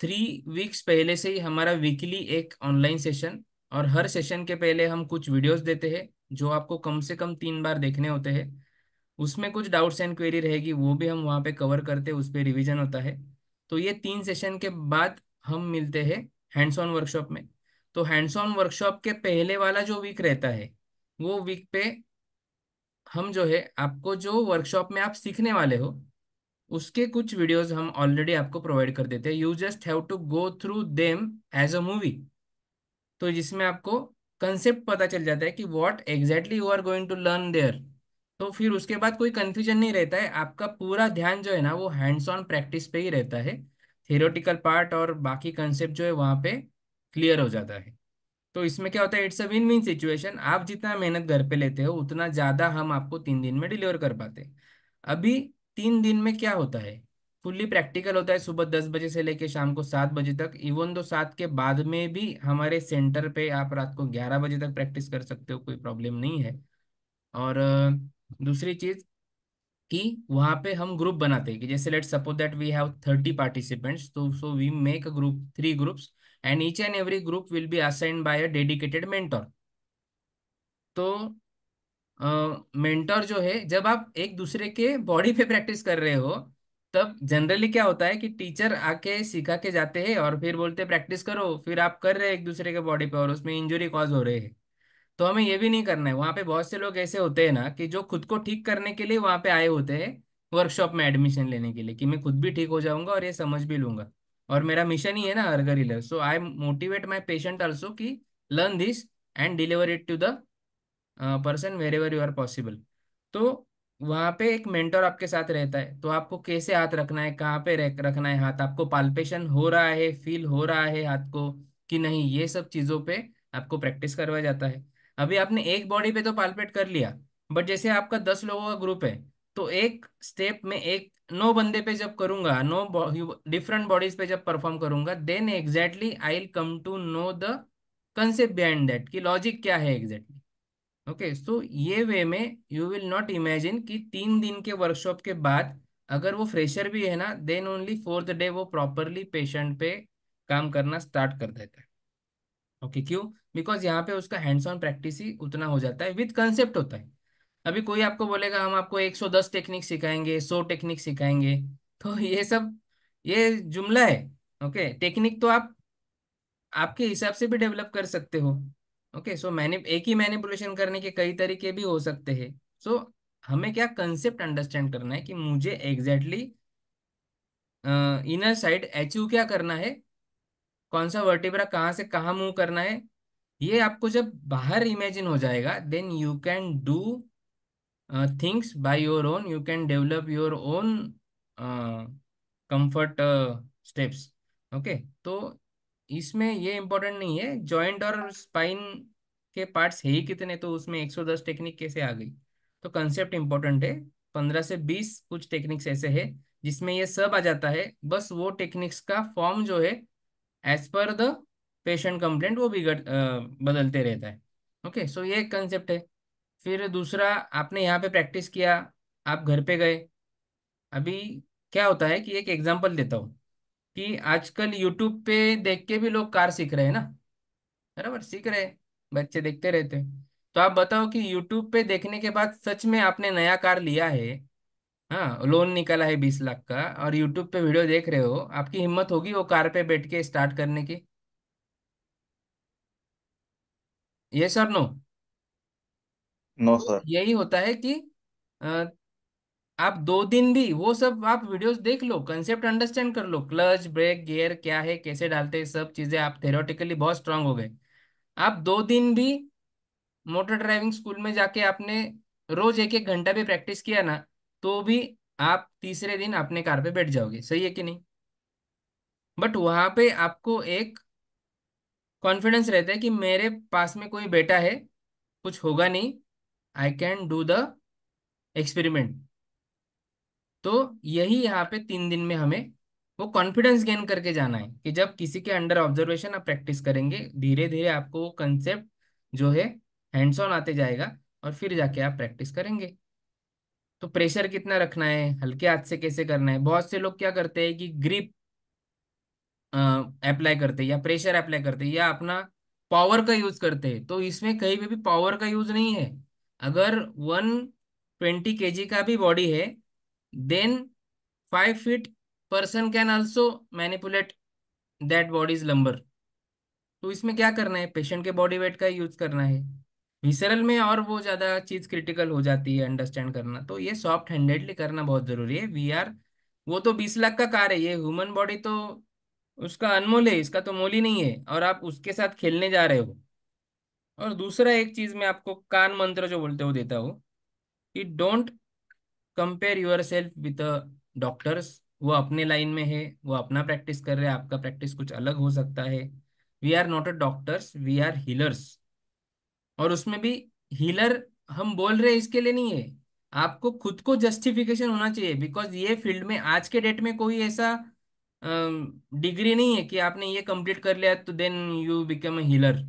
थ्री वीक्स पहले से ही हमारा वीकली एक ऑनलाइन सेशन और हर सेशन के पहले हम कुछ वीडियोस देते हैं जो आपको कम से कम तीन बार देखने होते हैं उसमें कुछ डाउट्स एंड क्वेरी रहेगी वो भी हम वहाँ पे कवर करते हैं उस पर रिविजन होता है तो ये तीन सेशन के बाद हम मिलते हैं हैंड्स ऑन वर्कशॉप में तो हैंड्स ऑन वर्कशॉप के पहले वाला जो वीक रहता है वो वीक पे हम जो है आपको जो वर्कशॉप में आप सीखने वाले हो उसके कुछ वीडियोस हम ऑलरेडी आपको प्रोवाइड कर देते हैं you just have to go through them as a movie तो जिसमें आपको कंसेप्ट पता चल जाता है कि what exactly you are going to learn there तो फिर उसके बाद कोई कन्फ्यूजन नहीं रहता है आपका पूरा ध्यान जो है ना वो हैंड्स ऑन प्रैक्टिस पे ही रहता है थियोरटिकल पार्ट और बाकी कंसेप्ट जो है वहाँ पे क्लियर हो जाता है तो इसमें क्या होता है it's a win win situation आप जितना मेहनत घर पे लेते हो उतना ज़्यादा हम आपको तीन दिन में डिलीवर कर पाते अभी तीन दिन में क्या होता है फुल्ली प्रैक्टिकल होता है सुबह दस बजे से लेके शाम को सात बजे तक इवन दो सात के बाद में भी हमारे सेंटर पे आप रात को ग्यारह बजे तक प्रैक्टिस कर सकते हो कोई प्रॉब्लम नहीं है और दूसरी चीज़ कि वहां पे हम ग्रुप बनाते हैं कि जैसे let suppose that we have thirty participants तो so we make a group three groups and each and every group will be assigned by a dedicated mentor तो मेंटोर uh, जो है जब आप एक दूसरे के बॉडी पे प्रैक्टिस कर रहे हो तब जनरली क्या होता है कि टीचर आके सिखा के जाते हैं और फिर बोलते हैं प्रैक्टिस करो फिर आप कर रहे हैं एक दूसरे के बॉडी पे और उसमें इंजुरी कॉज हो रहे हैं तो हमें ये भी नहीं करना है वहाँ पे बहुत से लोग ऐसे होते हैं ना कि जो खुद को ठीक करने के लिए वहाँ पे आए होते हैं वर्कशॉप में एडमिशन लेने के लिए कि मैं खुद भी ठीक हो जाऊंगा और ये समझ भी लूंगा और मेरा मिशन ही है ना अर्गर इलर so I motivate my patient also की learn this and deliver it to the person wherever you are possible तो वहां पे एक मेंटर आपके साथ रहता है तो आपको कैसे हाथ रखना है कहाँ पे रखना है हाथ आपको पाल्पेशन हो रहा है फील हो रहा है हाथ को कि नहीं ये सब चीजों पे आपको प्रैक्टिस करवाया जाता है अभी आपने एक बॉडी पे तो पाल्पेट कर लिया बट जैसे आपका दस लोगों का ग्रुप है तो एक स्टेप में एक नौ बंदे पे जब करूंगा नो डिफरेंट बॉडीज पे जब परफॉर्म करूंगा then exactly I will come to know the concept behind that कि लॉजिक क्या है एग्जैक्टली ओके सो ये वे में यू विल नॉट इमेजिन कि तीन दिन के वर्कशॉप के बाद अगर वो फ्रेशर भी है ना देन ओनली फोर्थ डे वो प्रॉपरली पेशेंट पे काम करना स्टार्ट कर देता है ओके okay, क्यों बिकॉज यहाँ पे उसका हैंड्स ऑन प्रैक्टिस ही उतना हो जाता है विद कंसेप्ट होता है अभी कोई आपको बोलेगा हम आपको 110 टेक्निक सिखाएंगे 100 टेक्निक सिखाएंगे तो ये सब ये जुमला है ओके okay, टेक्निक तो आप आपके हिसाब से भी डेवलप कर सकते हो ओके सो मैंने एक ही मैनिपुलेशन करने के कई तरीके भी हो सकते हैं सो so, हमें क्या कंसेप्ट अंडरस्टैंड करना है कि मुझे एग्जैक्टली इनर साइड अचीव क्या करना है कौन सा वर्टिब्रा कहाँ से कहाँ मूव करना है ये आपको जब बाहर इमेजिन हो जाएगा then you can do things by your own you can develop your own comfort steps okay तो इसमें ये इम्पोर्टेंट नहीं है जॉइंट और स्पाइन के पार्ट्स है ही कितने तो उसमें 110 टेक्निक कैसे आ गई तो कंसेप्ट इम्पोर्टेंट है 15 से 20 कुछ टेक्निक्स ऐसे है जिसमें ये सब आ जाता है बस वो टेक्निक्स का फॉर्म जो है as per the patient complaint वो बिगड़ बदलते रहता है ओके सो ये कंसेप्ट है फिर दूसरा आपने यहाँ पे प्रैक्टिस किया आप घर पे गए अभी क्या होता है कि एक एग्जाम्पल देता हूँ कि आजकल यूट्यूब पे देख के भी लोग कार सीख रहे हैं ना बराबर सीख रहे बच्चे देखते रहते हैं तो आप बताओ कि यूट्यूब पे देखने के बाद सच में आपने नया कार लिया है हाँ लोन निकाला है बीस लाख का और यूट्यूब पे वीडियो देख रहे हो आपकी हिम्मत होगी वो कार पे बैठ के स्टार्ट करने की ये सर नो नो सर यही होता है कि आप दो दिन भी वो सब आप वीडियोस देख लो कंसेप्ट अंडरस्टैंड कर लो क्लच ब्रेक गियर क्या है कैसे डालते हैं सब चीजें आप थेरोटिकली बहुत स्ट्रांग हो गए आप दो दिन भी मोटर ड्राइविंग स्कूल में जाके आपने रोज एक एक घंटा भी प्रैक्टिस किया ना तो भी आप तीसरे दिन अपने कार पे बैठ जाओगे सही है कि नहीं बट वहां पे आपको एक कॉन्फिडेंस रहता है कि मेरे पास में कोई बेटा है कुछ होगा नहीं I can do the experiment तो यही यहाँ पे तीन दिन में हमें वो कॉन्फिडेंस गेन करके जाना है कि जब किसी के अंडर ऑब्जर्वेशन आप प्रैक्टिस करेंगे धीरे धीरे आपको वो कंसेप्ट जो है हैंड्स ऑन आते जाएगा और फिर जाके आप प्रैक्टिस करेंगे तो प्रेशर कितना रखना है हल्के हाथ से कैसे करना है बहुत से लोग क्या करते हैं कि ग्रिप अप्लाई करते हैं या प्रेशर अप्लाई करते हैं या अपना पावर का यूज करते हैं तो इसमें कहीं भी पावर का यूज नहीं है अगर वन ट्वेंटी के जी का भी बॉडी है then five feet person can also manipulate that body's lumbar तो इसमें क्या करना है पेशेंट के बॉडी वेट का यूज करना है विसरल में और वो ज़्यादा चीज़ क्रिटिकल हो जाती है अंडरस्टैंड करना तो ये सॉफ्ट हैंडेडली करना बहुत ज़रूरी है वी आर वो तो बीस लाख का कार है ये ह्यूमन बॉडी तो उसका अनमोल है इसका तो मोल ही नहीं है और आप उसके साथ खेलने जा रहे हो और दूसरा एक चीज़ मैं आपको कान मंत्र जो बोलते हो देता हूँ कि don't compare yourself with doctors वो अपने लाइन में है वो अपना प्रैक्टिस कर रहे हैं आपका प्रैक्टिस कुछ अलग हो सकता है we are not a doctors we are healers और उसमें भी हीलर हम बोल रहे हैं इसके लिए नहीं है आपको खुद को जस्टिफिकेशन होना चाहिए बिकॉज ये फील्ड में आज के डेट में कोई ऐसा डिग्री नहीं है कि आपने ये कंप्लीट कर लिया तो then you become a healer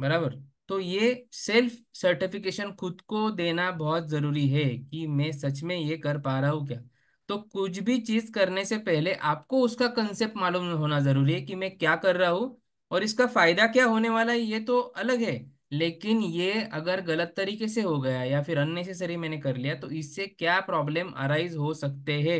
बराबर तो ये सेल्फ सर्टिफिकेशन खुद को देना बहुत ज़रूरी है कि मैं सच में ये कर पा रहा हूँ क्या तो कुछ भी चीज़ करने से पहले आपको उसका कंसेप्ट मालूम होना ज़रूरी है कि मैं क्या कर रहा हूँ और इसका फ़ायदा क्या होने वाला है ये तो अलग है लेकिन ये अगर गलत तरीके से हो गया या फिर अननेसेसरी मैंने कर लिया तो इससे क्या प्रॉब्लम अराइज हो सकते हैं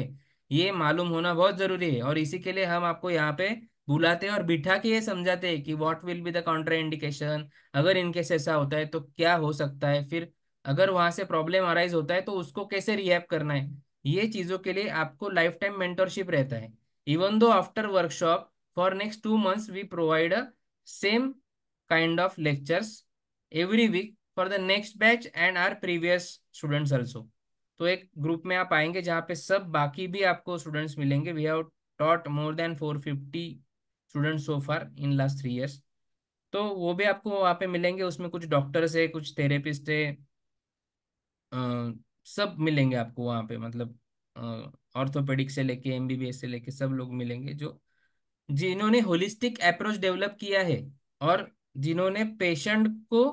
ये मालूम होना बहुत ज़रूरी है और इसी के लिए हम आपको यहाँ पे बुलाते हैं और बिठा के ये समझाते हैं कि what will be the counter indication अगर इनकेस ऐसा होता है तो क्या हो सकता है फिर अगर वहां से प्रॉब्लम अराइज होता है तो उसको कैसे रिएक्ट करना है ये चीज़ों के लिए आपको लाइफ टाइम मेंटरशिप रहता है even though after workshop for next two months we provide same kind of lectures every week for the next batch and our previous students also तो एक ग्रुप में आप आएंगे जहाँ पे सब बाकी भी आपको स्टूडेंट्स मिलेंगे we have taught more than four fifty student so far in last three years तो वो भी आपको वहाँ पे मिलेंगे उसमें कुछ डॉक्टर्स है कुछ थेरेपिस्ट है आ, सब मिलेंगे आपको वहाँ पे मतलब ऑर्थोपेडिक से लेके एमबीबीएस से लेके सब लोग मिलेंगे जो जिन्होंने होलिस्टिक अप्रोच डेवलप किया है और जिन्होंने पेशेंट को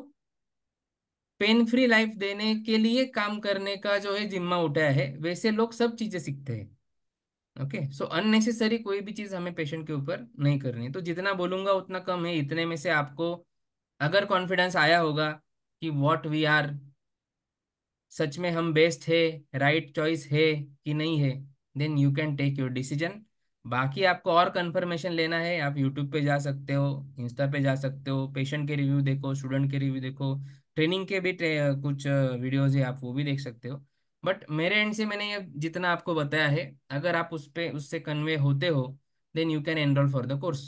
पेन फ्री लाइफ देने के लिए काम करने का जो है जिम्मा उठाया है वैसे लोग सब चीजें सीखते हैं ओके सो अननेसेसरी कोई भी चीज़ हमें पेशेंट के ऊपर नहीं करनी तो जितना बोलूँगा उतना कम है इतने में से आपको अगर कॉन्फिडेंस आया होगा कि वॉट वी आर सच में हम बेस्ट है राइट चॉइस है कि नहीं है then you can take your decision बाकी आपको और कंफर्मेशन लेना है आप यूट्यूब पे जा सकते हो इंस्टा पे जा सकते हो पेशेंट के रिव्यू देखो स्टूडेंट के रिव्यू देखो ट्रेनिंग के भी ट्रे, कुछ वीडियोज है आप वो भी देख सकते हो बट मेरे एंड से मैंने ये जितना आपको बताया है अगर आप उस पर उससे कन्वे होते हो then you can enroll for the course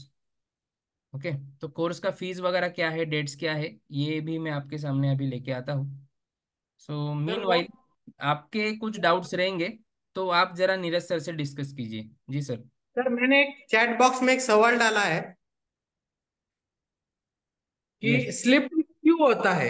okay तो कोर्स का फीस वगैरह क्या है डेट्स क्या है ये भी मैं आपके सामने अभी लेके आता हूँ सो मीन वाइल आपके कुछ डाउट्स रहेंगे तो आप जरा नीरज सर से डिस्कस कीजिए जी सर सर मैंने एक चैट बॉक्स में एक सवाल डाला है कि स्लिप क्यों होता है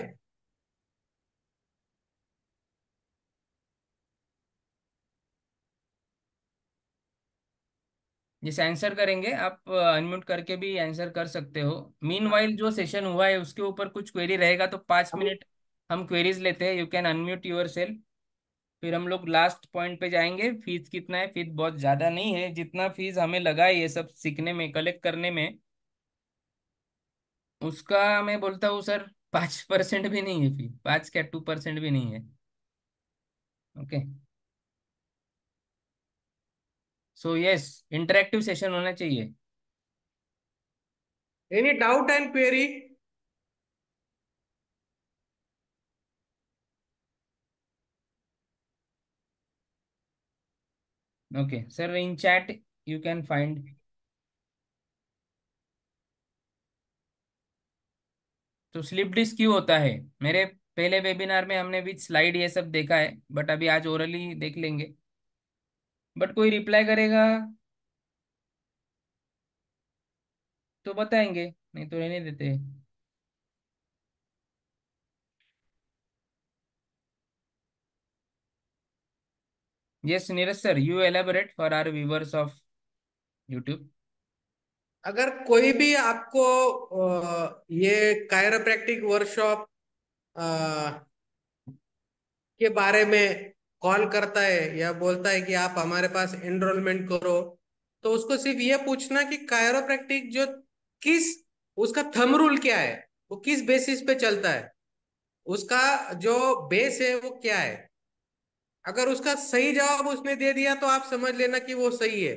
जैसे आंसर करेंगे आप अनम्यूट करके भी आंसर कर सकते हो मीन वाइल जो सेशन हुआ है उसके ऊपर कुछ क्वेरी रहेगा तो पाँच मिनट हम क्वेरीज लेते हैं यू कैन अनम्यूट यूर फिर हम लोग लास्ट पॉइंट पे जाएंगे फीस कितना है फीस बहुत ज़्यादा नहीं है जितना फीस हमें लगा है ये सब सीखने में कलेक्ट करने में उसका मैं बोलता हूँ सर पाँच परसेंट भी नहीं है फी पाँच क्या टू परसेंट भी नहीं है okay okay. So yes interactive session होना चाहिए any doubt and query okay sir in chat you can find तो स्लिप डिस्क क्यों होता है मेरे पहले वेबिनार में हमने विद स्लाइड ये सब देखा है बट अभी आज ओरली देख लेंगे बट कोई रिप्लाई करेगा तो बताएंगे नहीं तो नहीं देते yes Neeraj sir you elaborate for our viewers of YouTube अगर कोई भी आपको ये कायरोप्रैक्टिक वर्कशॉप के बारे में कॉल करता है या बोलता है कि आप हमारे पास एनरोलमेंट करो तो उसको सिर्फ ये पूछना कि कायरोप्रैक्टिक जो किस उसका थम रूल क्या है वो किस बेसिस पे चलता है उसका जो बेस है वो क्या है अगर उसका सही जवाब उसने दे दिया तो आप समझ लेना कि वो सही है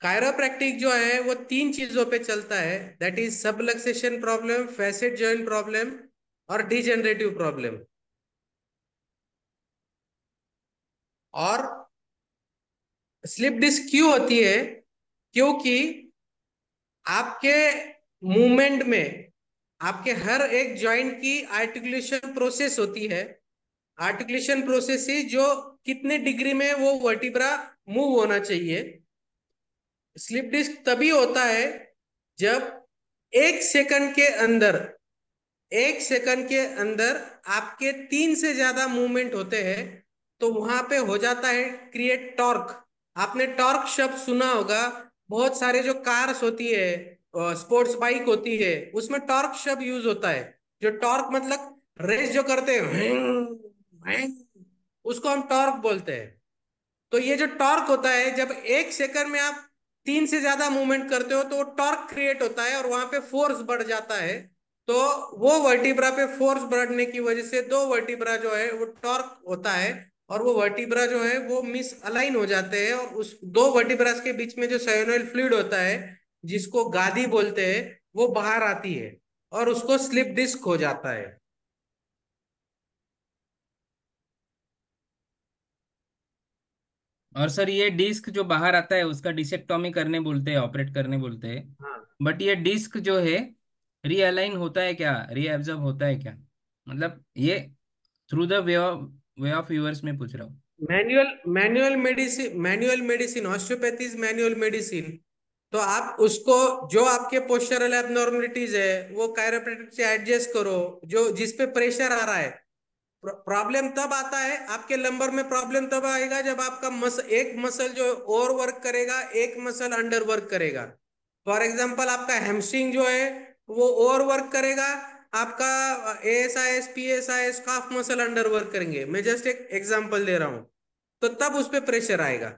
कायरोप्रैक्टिक जो है वो तीन चीजों पे चलता है that is subluxation problem facet joint problem और डिजेनरेटिव प्रॉब्लम और स्लिप डिस्क क्यों होती है क्योंकि आपके मूवमेंट में आपके हर एक जॉइंट की आर्टिकुलेशन प्रोसेस होती है आर्टिकुलेशन प्रोसेस ही जो कितने डिग्री में वो वर्टिब्रा मूव होना चाहिए स्लिप डिस्क तभी होता है जब एक सेकंड के अंदर एक सेकंड के अंदर आपके तीन से ज्यादा मूवमेंट होते हैं तो वहां पे हो जाता है क्रिएट टॉर्क आपने टॉर्क शब्द सुना होगा बहुत सारे जो कार्स होती है स्पोर्ट्स बाइक होती है उसमें टॉर्क शब्द यूज होता है जो टॉर्क मतलब रेस जो करते हैं उसको हम टॉर्क बोलते हैं तो ये जो टॉर्क होता है जब एक सेकंड में आप तीन से ज्यादा मूवमेंट करते हो तो वो टॉर्क क्रिएट होता है और वहां पे फोर्स बढ़ जाता है तो वो वर्टिब्रा पे फोर्स बढ़ने की वजह से दो वर्टिब्रा जो है वो टॉर्क होता है और वो वर्टिब्रा जो है वो मिस अलाइन हो जाते हैं और उस दो वर्टिब्रास के बीच में जो सयोनोइल फ्लूड होता है जिसको गादी बोलते हैं वो बाहर आती है और उसको स्लिप डिस्क हो जाता है और सर ये डिस्क जो बाहर आता है उसका डिसेप्टॉमी करने बोलते हैं ऑपरेट करने बोलते हैं हाँ। बट ये डिस्क जो है रीअलाइन होता है क्या रीएब्जर्व होता है क्या मतलब ये through the way way of viewers में पूछ रहा हूँ manual manual medicine manual medicine osteopathy manual medicine तो आप उसको जो आपके पोस्टरल एबनॉर्मलिटीज है वो कैरोप्रेटिक से एडजस्ट करो जो जिस पे प्रेशर आ रहा है प्रॉब्लम तब आता है आपके लंबर में प्रॉब्लम तब आएगा जब आपका मस एक मसल जो ओवर वर्क करेगा एक मसल अंडर वर्क करेगा फॉर एग्जाम्पल आपका हेमस्ट्रिंग जो है वो ओवर वर्क करेगा आपका A S I S P S I S calf muscle under work करेंगे मैं जस्ट एक एग्जाम्पल दे रहा हूं तो तब उस पर प्रेशर आएगा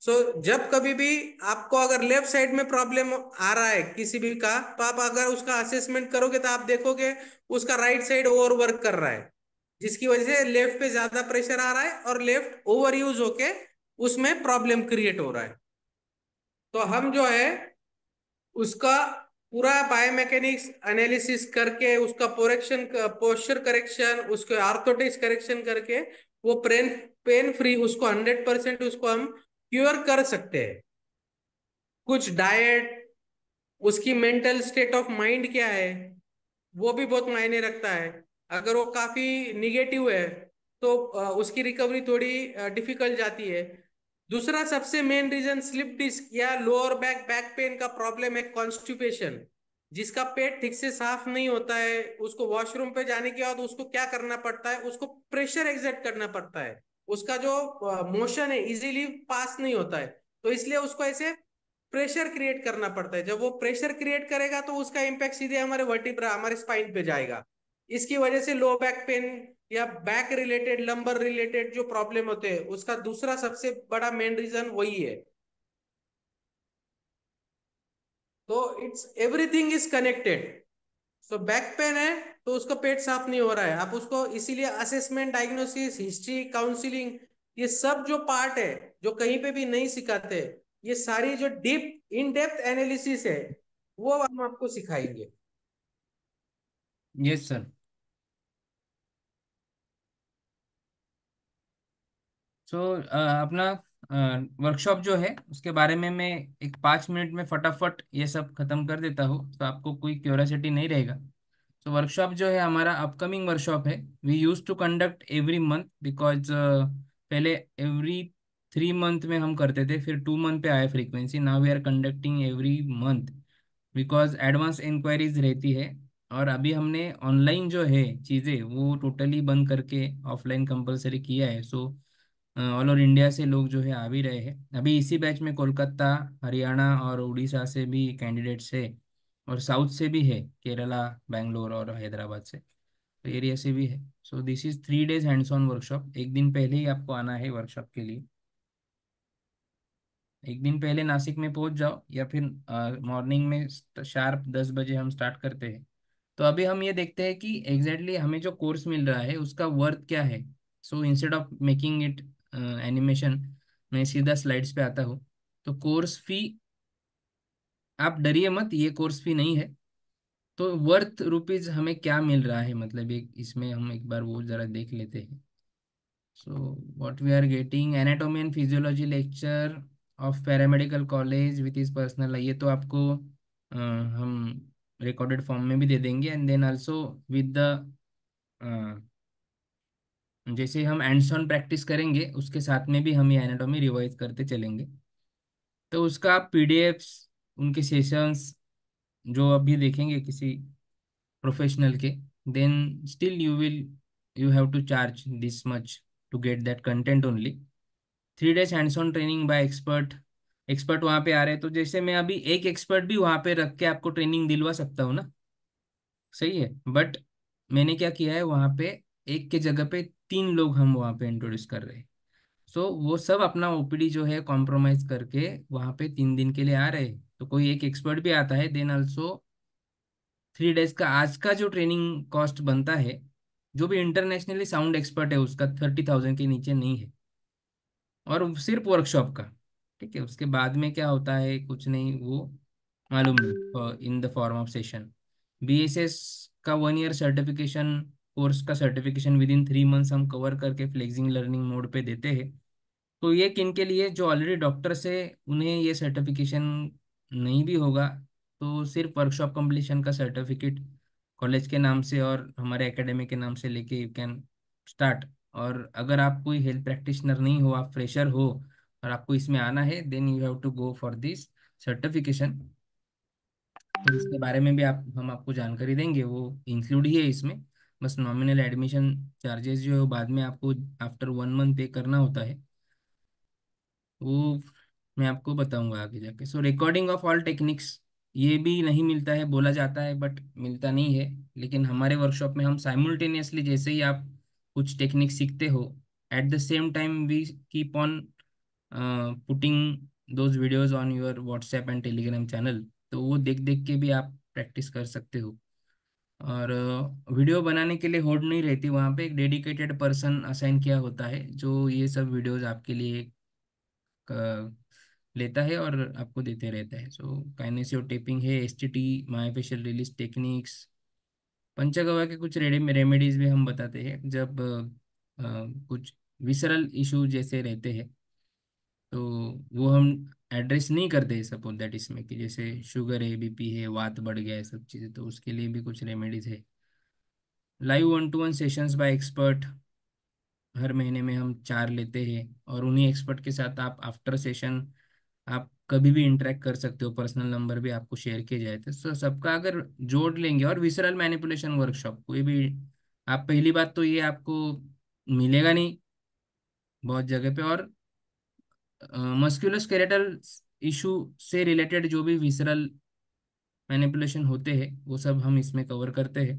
सो so, जब कभी भी आपको अगर लेफ्ट साइड में प्रॉब्लम आ रहा है किसी भी का तो आप अगर उसका असेसमेंट करोगे तो आप देखोगे उसका राइट साइड ओवर वर्क कर रहा है जिसकी वजह से लेफ्ट पे ज्यादा प्रेशर आ रहा है और लेफ्ट ओवर यूज होके उसमें प्रॉब्लम क्रिएट हो रहा है तो हम जो है उसका पूरा बायोमैकेनिक्स एनालिसिस करके उसका प्रोरेक्शन पोस्चर करेक्शन उसके आर्थोटिक्स करेक्शन करके वो पेन पेन फ्री उसको हंड्रेड परसेंट उसको हम क्योर कर सकते हैं कुछ डाइट उसकी मेंटल स्टेट ऑफ माइंड क्या है वो भी बहुत मायने रखता है अगर वो काफी निगेटिव है तो उसकी रिकवरी थोड़ी डिफिकल्ट जाती है दूसरा सबसे मेन रीजन स्लिप डिस्क या लोअर बैक बैक पेन का प्रॉब्लम है कॉन्स्टिपेशन जिसका पेट ठीक से साफ नहीं होता है उसको वॉशरूम पे जाने के बाद उसको क्या करना पड़ता है उसको प्रेशर एग्जर्ट करना पड़ता है उसका जो मोशन है इजीली पास नहीं होता है तो इसलिए उसको ऐसे प्रेशर क्रिएट करना पड़ता है जब वो प्रेशर क्रिएट करेगा तो उसका इम्पैक्ट सीधे हमारे वर्टिब्रा हमारे स्पाइन पे जाएगा इसकी वजह से लो बैक पेन या बैक रिलेटेड लंबर रिलेटेड जो प्रॉब्लम होते हैं उसका दूसरा सबसे बड़ा मेन रीजन वही है तो it's everything is connected so back pain है तो उसको पेट साफ नहीं हो रहा है आप उसको इसीलिए असेसमेंट डायग्नोसिस हिस्ट्री काउंसिलिंग ये सब जो पार्ट है जो कहीं पे भी नहीं सिखाते ये सारी जो डीप इन डेप्थ एनालिसिस है वो हम आपको सिखाएंगे yes yes, sir so so, अपना वर्कशॉप जो है उसके बारे में मैं एक पाँच मिनट में फटाफट ये सब खत्म कर देता हूँ तो आपको कोई क्यूरसिटी नहीं रहेगा सो so, वर्कशॉप जो है हमारा अपकमिंग वर्कशॉप है we use to conduct every month because पहले एवरी थ्री मंथ में हम करते थे फिर टू मंथ पे आया frequency now we are conducting every month because advance inquiries रहती है और अभी हमने ऑनलाइन जो है चीज़ें वो टोटली बंद करके ऑफलाइन कंपलसरी किया है so so, all over India से लोग जो है आ भी रहे हैं अभी इसी बैच में कोलकाता हरियाणा और उड़ीसा से भी कैंडिडेट्स है और साउथ से भी है केरला बेंगलोर और हैदराबाद से तो एरिया से भी है so this is three days hands on workshop एक दिन पहले ही आपको आना है वर्कशॉप के लिए एक दिन पहले नासिक में पहुंच जाओ या फिर मॉर्निंग में शार्प दस बजे हम स्टार्ट करते हैं तो अभी हम ये देखते हैं कि एग्जैक्टली exactly हमें जो कोर्स मिल रहा है उसका वर्थ क्या है so instead of making it animation मैं सीधा स्लाइड्स पे आता हूँ तो कोर्स फी आप डरिए मत ये कोर्स फी नहीं है तो वर्थ रुपीज हमें क्या मिल रहा है मतलब एक इसमें हम एक बार वो जरा देख लेते हैं so what we are getting anatomy and physiology lecture of paramedical college with is personal ये तो आपको आ, हम रिकॉर्डेड फॉर्म में भी दे देंगे and then also with the जैसे हम एंडसॉन प्रैक्टिस करेंगे उसके साथ में भी हम ये एनाटॉमी रिवाइज करते चलेंगे तो उसका आप पी उनके सेशंस जो अभी देखेंगे किसी प्रोफेशनल के then still you will you have to charge this much to get that content only three days hands training by expert expert वहाँ पे आ रहे हैं तो जैसे मैं अभी एक एक्सपर्ट भी वहाँ पे रख के आपको ट्रेनिंग दिलवा सकता हूँ ना सही है बट मैंने क्या किया है वहाँ पे एक के जगह पे तीन लोग हम वहाँ पे इंट्रोड्यूस कर रहे हैं सो so, वो सब अपना ओपीडी जो है कॉम्प्रोमाइज करके वहाँ पे तीन दिन के लिए आ रहे तो कोई एक एक्सपर्ट भी आता है देन ऑल्सो थ्री डेज का आज का जो ट्रेनिंग कॉस्ट बनता है जो भी इंटरनेशनली साउंड एक्सपर्ट है उसका थर्टी थाउजेंड के नीचे नहीं है और सिर्फ वर्कशॉप का ठीक है उसके बाद में क्या होता है कुछ नहीं वो मालूम नहीं in the form of session B S S का वन ईयर सर्टिफिकेशन कोर्स का certification within three months हम कवर करके फ्लेक्सिंग लर्निंग मोड पे देते हैं तो ये किन के लिए जो ऑलरेडी डॉक्टर से उन्हें ये सर्टिफिकेशन नहीं भी होगा तो सिर्फ वर्कशॉप कम्प्लीशन का सर्टिफिकेट कॉलेज के नाम से और हमारे एकेडमी के नाम से लेके यू कैन स्टार्ट और अगर आप कोई हेल्थ प्रैक्टिशनर नहीं हो आप फ्रेशर हो और आपको इसमें आना है then you have to go for this certification तो इसके बारे में भी आप हम आपको जानकारी देंगे वो इंक्लूड ही है इसमें बस नॉमिनल एडमिशन चार्जेस जो है बाद में आपको आफ्टर वन मंथ पे करना होता है वो मैं आपको बताऊंगा आगे जाके so recording of all techniques ये भी नहीं मिलता है बोला जाता है बट मिलता नहीं है लेकिन हमारे वर्कशॉप में हम साइमल्टेनियसली जैसे ही आप कुछ टेक्निक सीखते हो at the same time we keep on putting those videos on your WhatsApp and Telegram channel तो वो देख देख के भी आप प्रैक्टिस कर सकते हो और वीडियो बनाने के लिए होड नहीं रहती वहाँ पे एक डेडिकेटेड पर्सन असाइन किया होता है जो ये सब वीडियोस आपके लिए लेता है और आपको देते रहता है सो काइनेसियो टेपिंग है S T T myofascial release techniques panchagavya के कुछ रेमेडीज भी हम बताते हैं जब आ, कुछ विसरल इशू जैसे रहते हैं तो वो हम एड्रेस नहीं करते सपोज दैट इसमें कि जैसे शुगर है बीपी है वात बढ़ गया है सब चीज़ें तो उसके लिए भी कुछ रेमेडीज है live one to one sessions by expert हर महीने में हम चार लेते हैं और उन्हीं एक्सपर्ट के साथ आप आफ्टर सेशन आप कभी भी इंटरेक्ट कर सकते हो पर्सनल नंबर भी आपको शेयर किए जाए थे सो तो। सबका अगर जोड़ लेंगे और विसरल मैनिपुलेशन वर्कशॉप कोई भी आप पहली बात तो ये आपको मिलेगा नहीं बहुत जगह पे और मस्क्यूलोस्केलेटल इशू से रिलेटेड जो भी विसरल मैनिपुलेशन होते हैं वो सब हम इसमें कवर करते हैं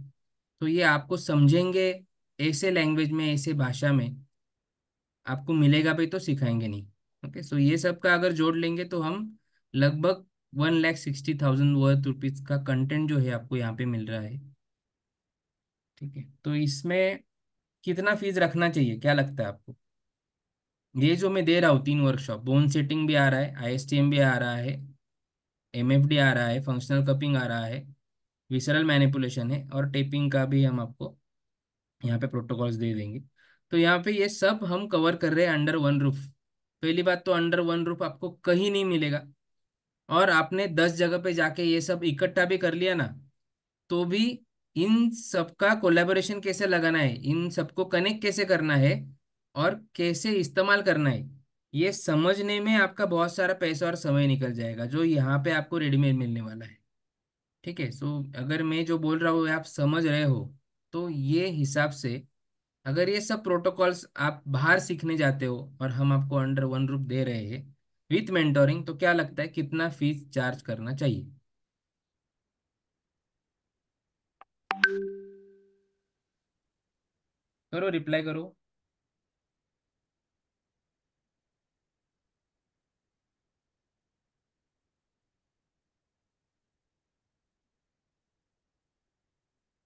तो ये आपको समझेंगे ऐसे लैंग्वेज में ऐसे भाषा में आपको मिलेगा भी तो सिखाएंगे नहीं ओके सो ये सब का अगर जोड़ लेंगे तो हम लगभग one lakh sixty thousand worth rupees का कंटेंट जो है आपको यहाँ पे मिल रहा है ठीक है तो इसमें कितना फीस रखना चाहिए क्या लगता है आपको ये जो मैं दे रहा हूँ तीन वर्कशॉप बोन सेटिंग भी आ रहा है आईएसटीएम भी आ रहा है एमएफडी आ रहा है फंक्शनल कपिंग आ रहा है विसरल मैनिपुलेशन है और टेपिंग का भी हम आपको यहाँ पे प्रोटोकॉल्स दे देंगे तो यहाँ पे ये सब हम कवर कर रहे हैं अंडर वन रूफ पहली बात तो अंडर वन रूफ आपको कहीं नहीं मिलेगा और आपने दस जगह पे जाके ये सब इकट्ठा भी कर लिया ना तो भी इन सबका कोलेबोरेशन कैसे लगाना है इन सबको कनेक्ट कैसे करना है और कैसे इस्तेमाल करना है ये समझने में आपका बहुत सारा पैसा और समय निकल जाएगा जो यहाँ पे आपको रेडीमेड मिलने वाला है ठीक है सो अगर मैं जो बोल रहा हूँ आप समझ रहे हो तो ये हिसाब से अगर ये सब प्रोटोकॉल्स आप बाहर सीखने जाते हो और हम आपको अंडर वन रूप दे रहे हैं विथ मेंटोरिंग तो क्या लगता है कितना फीस चार्ज करना चाहिए करो रिप्लाई करो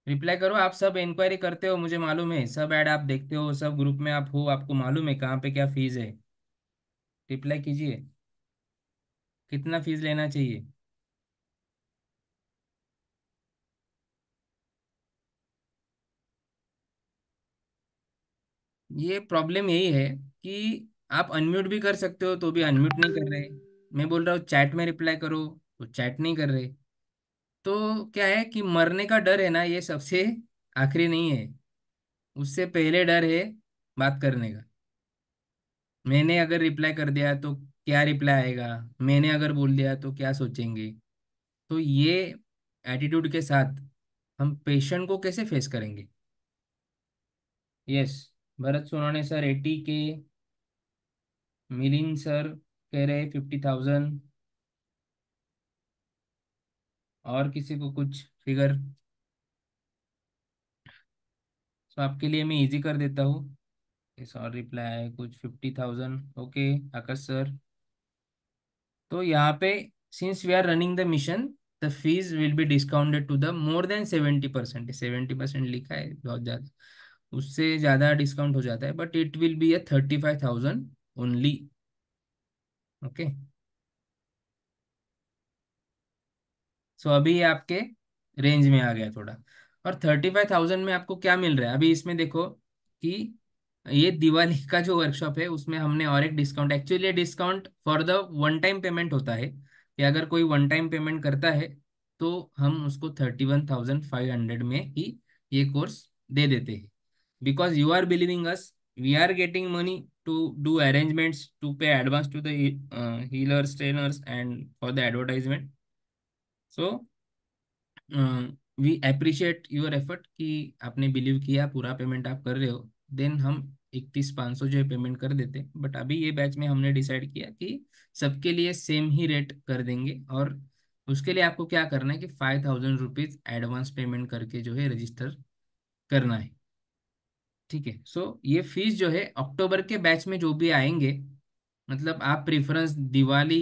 रिप्लाई करो आप सब इंक्वायरी करते हो मुझे मालूम है सब ऐड आप देखते हो सब ग्रुप में आप हो आपको मालूम है कहाँ पे क्या फीस है रिप्लाई कीजिए कितना फीस लेना चाहिए ये प्रॉब्लम यही है कि आप अनम्यूट भी कर सकते हो तो भी अनम्यूट नहीं कर रहे मैं बोल रहा हूँ चैट में रिप्लाई करो तो चैट नहीं कर रहे तो क्या है कि मरने का डर है ना ये सबसे आखिरी नहीं है उससे पहले डर है बात करने का मैंने अगर रिप्लाई कर दिया तो क्या रिप्लाई आएगा मैंने अगर बोल दिया तो क्या सोचेंगे तो ये एटीट्यूड के साथ हम पेशेंट को कैसे फेस करेंगे यस भरत सोनाने सर एटी के मिलिन सर कह रहे फिफ्टी थाउजेंड और किसी को कुछ फिगर तो आपके लिए मैं इजी कर देता हूँ इस और रिप्लाई है कुछ fifty thousand okay Akash sir तो यहाँ पे since we are running the mission the fees will be discounted to the more than seventy percent seventy percent लिखा है बहुत ज़्यादा उससे ज़्यादा डिस्काउंट हो जाता है but it will be a thirty five thousand only okay so अभी आपके रेंज में आ गया थोड़ा और थर्टी फाइव थाउजेंड में आपको क्या मिल रहा है अभी इसमें देखो कि ये दिवाली का जो वर्कशॉप है उसमें हमने और एक discount actually discount for the one time payment होता है कि अगर कोई वन टाइम पेमेंट करता है तो हम उसको thirty one thousand five hundred में ही ये कोर्स दे देते हैं because you are believing us we are getting money to do arrangements to pay advance to dealers trainers and for the advertisement so we appreciate your effort कि आपने बिलीव किया पूरा पेमेंट आप कर रहे हो देन हम इकतीस पाँच सौ जो है पेमेंट कर देते बट अभी ये बैच में हमने डिसाइड किया कि सबके लिए सेम ही रेट कर देंगे और उसके लिए आपको क्या करना है कि five thousand rupees advance payment करके जो है रजिस्टर करना है ठीक है सो ये फीस जो है अक्टूबर के बैच में जो भी आएंगे मतलब आप प्रेफरेंस दिवाली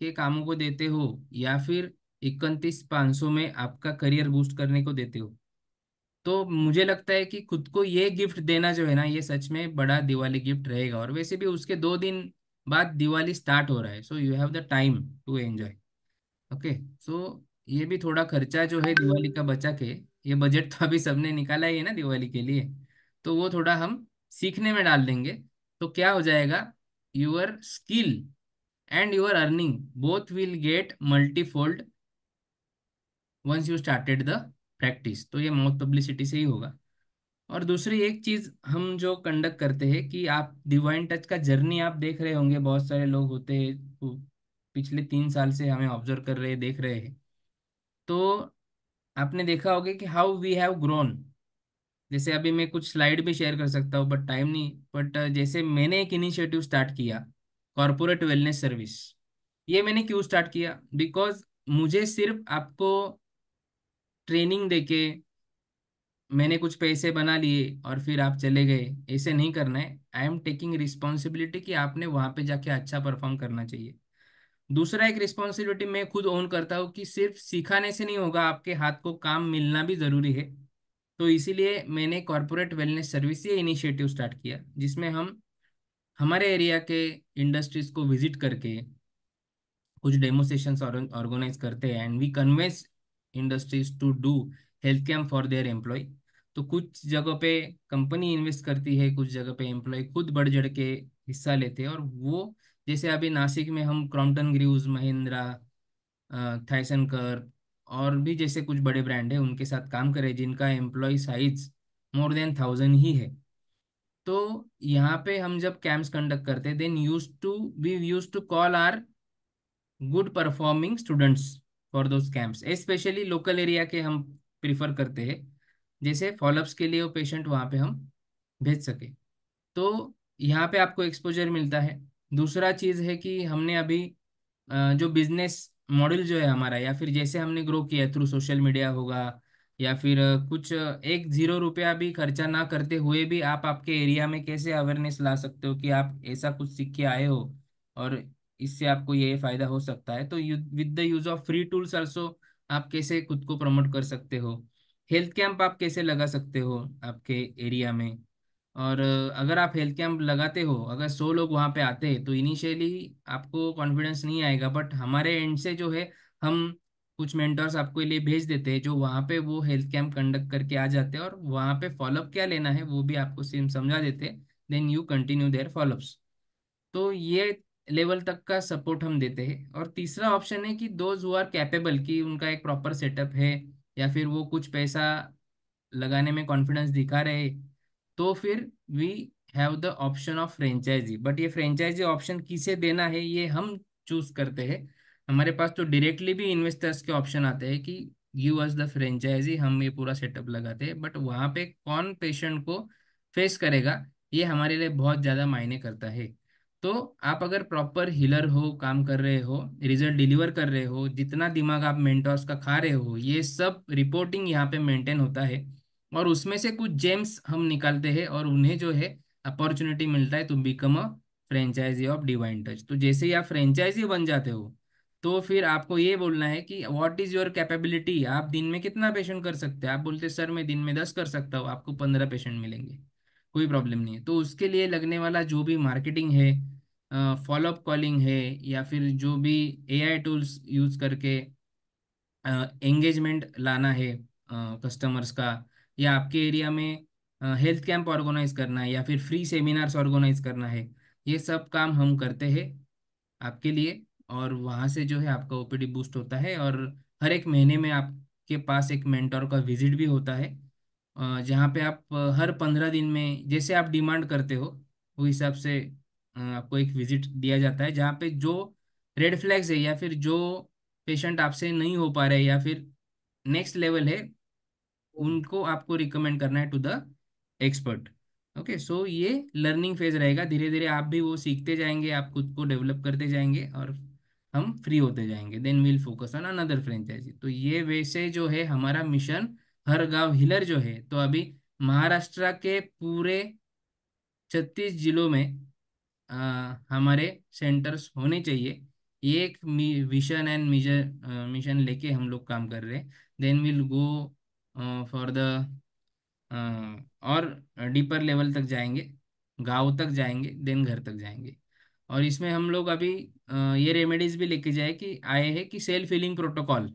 के कामों को देते हो या फिर इकतीस पांच सौ में आपका करियर बूस्ट करने को देते हो तो मुझे लगता है कि खुद को ये गिफ्ट देना जो है ना ये सच में बड़ा दिवाली गिफ्ट रहेगा और वैसे भी उसके दो दिन बाद दिवाली स्टार्ट हो रहा है so you have the time to enjoy okay so ये भी थोड़ा खर्चा जो है दिवाली का बचा के ये बजट तो अभी सबने निकाला ही है ना दिवाली के लिए तो वो थोड़ा हम सीखने में डाल देंगे तो क्या हो जाएगा your skill and your earning both will get multifold once you started the practice तो ये माउथ पब्लिसिटी से ही होगा और दूसरी एक चीज़ हम जो कंडक्ट करते हैं कि आप डिवाइन टच का जर्नी आप देख रहे होंगे बहुत सारे लोग होते हैं पिछले तीन साल से हमें ऑब्जर्व कर रहे देख रहे हैं तो आपने देखा होगा कि हाउ वी हैव ग्रोन जैसे अभी मैं कुछ स्लाइड भी शेयर कर सकता हूँ बट टाइम नहीं बट जैसे मैंने एक इनिशिएटिव स्टार्ट किया कॉरपोरेट वेलनेस सर्विस ये मैंने क्यों स्टार्ट किया बिकॉज मुझे सिर्फ आपको ट्रेनिंग देके मैंने कुछ पैसे बना लिए और फिर आप चले गए ऐसे नहीं करना है आई एम टेकिंग रिस्पॉन्सिबिलिटी कि आपने वहाँ पे जाके अच्छा परफॉर्म करना चाहिए दूसरा एक रिस्पॉन्सिबिलिटी मैं खुद ओन करता हूँ कि सिर्फ सिखाने से नहीं होगा आपके हाथ को काम मिलना भी ज़रूरी है तो इसीलिए मैंने कॉरपोरेट वेलनेस सर्विस ये इनिशिएटिव स्टार्ट किया जिसमें हम हमारे एरिया के इंडस्ट्रीज़ को विजिट करके कुछ डेमोस्ट्रेशन ऑर्गेनाइज करते हैं and we convince industries to do health camp for their employee तो कुछ जगह पे कंपनी इन्वेस्ट करती है कुछ जगह पे एम्प्लॉय खुद बढ़ चढ़ के हिस्सा लेते हैं और वो जैसे अभी नासिक में हम क्रॉम्पटन ग्रीव्स महिंद्रा थाइसन कर और भी जैसे कुछ बड़े ब्रांड है उनके साथ काम करें जिनका employee size more than thousand ही है तो यहाँ पे हम जब कैंप्स कंडक्ट करते then use to we use to call our good performing students for those camps specially local area के हम प्रिफर करते हैं जैसे फॉलोअप्स के लिए वो पेशेंट वहाँ पे हम भेज सके तो यहाँ पे आपको एक्सपोजर मिलता है दूसरा चीज़ है कि हमने अभी जो बिजनेस मॉडल जो है हमारा या फिर जैसे हमने ग्रो किया थ्रू सोशल मीडिया होगा या फिर कुछ एक जीरो रुपया भी खर्चा ना करते हुए भी आप आपके एरिया में कैसे अवेयरनेस ला सकते हो कि आप ऐसा कुछ सीख के आए हो और इससे आपको ये फायदा हो सकता है तो with the use of free tools also आप कैसे खुद को प्रमोट कर सकते हो हेल्थ कैंप आप कैसे लगा सकते हो आपके एरिया में और अगर आप हेल्थ कैंप लगाते हो अगर सौ लोग वहाँ पे आते हैं तो इनिशियली आपको कॉन्फिडेंस नहीं आएगा बट हमारे एंड से जो है हम कुछ मेंटर्स आपको लिए भेज देते हैं जो वहाँ पे वो हेल्थ कैंप कंडक्ट करके आ जाते हैं और वहाँ पे फॉलोअप क्या लेना है वो भी आपको सेम समझा देते हैं then you continue their followups तो ये लेवल तक का सपोर्ट हम देते हैं और तीसरा ऑप्शन है कि दोज हु आर कैपेबल कि उनका एक प्रॉपर सेटअप है या फिर वो कुछ पैसा लगाने में कॉन्फिडेंस दिखा रहे तो फिर we have the option of franchisee but ये फ्रेंचाइजी ऑप्शन किसे देना है ये हम चूज करते हैं हमारे पास तो डायरेक्टली भी इन्वेस्टर्स के ऑप्शन आते हैं कि यू एज द फ्रेंचाइजी हम ये पूरा सेटअप लगाते हैं बट वहाँ पे कौन पेशेंट को फेस करेगा ये हमारे लिए बहुत ज़्यादा मायने करता है तो आप अगर प्रॉपर हीलर हो काम कर रहे हो रिजल्ट डिलीवर कर रहे हो जितना दिमाग आप मेंटोर्स का खा रहे हो ये सब रिपोर्टिंग यहाँ पे मेंटेन होता है और उसमें से कुछ जेम्स हम निकालते हैं और उन्हें जो है अपॉर्चुनिटी मिलता है to become a franchisee of divine Touch तो जैसे ही आप फ्रेंचाइजी बन जाते हो तो फिर आपको ये बोलना है कि व्हाट इज़ योर कैपेबिलिटी आप दिन में कितना पेशेंट कर सकते हैं आप बोलते सर मैं दिन में दस कर सकता हूँ आपको पंद्रह पेशेंट मिलेंगे कोई प्रॉब्लम नहीं है तो उसके लिए लगने वाला जो भी मार्केटिंग है फॉलोअप कॉलिंग है या फिर जो भी एआई टूल्स यूज़ करके एंगेजमेंट लाना है कस्टमर्स का या आपके एरिया में हेल्थ कैंप ऑर्गेनाइज करना है या फिर फ्री सेमिनार्स ऑर्गेनाइज करना है ये सब काम हम करते हैं आपके लिए और वहाँ से जो है आपका ओपीडी बूस्ट होता है और हर एक महीने में आपके पास एक मेंटोर का विजिट भी होता है जहाँ पे आप हर पंद्रह दिन में जैसे आप डिमांड करते हो वो हिसाब से आपको एक विजिट दिया जाता है जहाँ पे जो रेड फ्लैग्स है या फिर जो पेशेंट आपसे नहीं हो पा रहे या फिर नेक्स्ट लेवल है उनको आपको रिकमेंड करना है to the expert okay so ये लर्निंग फेज रहेगा धीरे धीरे आप भी वो सीखते जाएंगे आप खुद को डेवलप करते जाएंगे और हम फ्री होते जाएंगे then will focus on another franchisee तो ये वैसे जो है हमारा मिशन हर गांव हिलर जो है तो अभी महाराष्ट्र के पूरे छत्तीस जिलों में आ, हमारे सेंटर्स होने चाहिए ये एक विशन एंड मिजर मिशन लेके हम लोग काम कर रहे हैं then will go for the और डीपर लेवल तक जाएंगे गांव तक जाएंगे देन घर तक जाएंगे और इसमें हम लोग अभी ये रेमेडीज भी लेके जाए कि आए हैं कि सेल्फ हीलिंग प्रोटोकॉल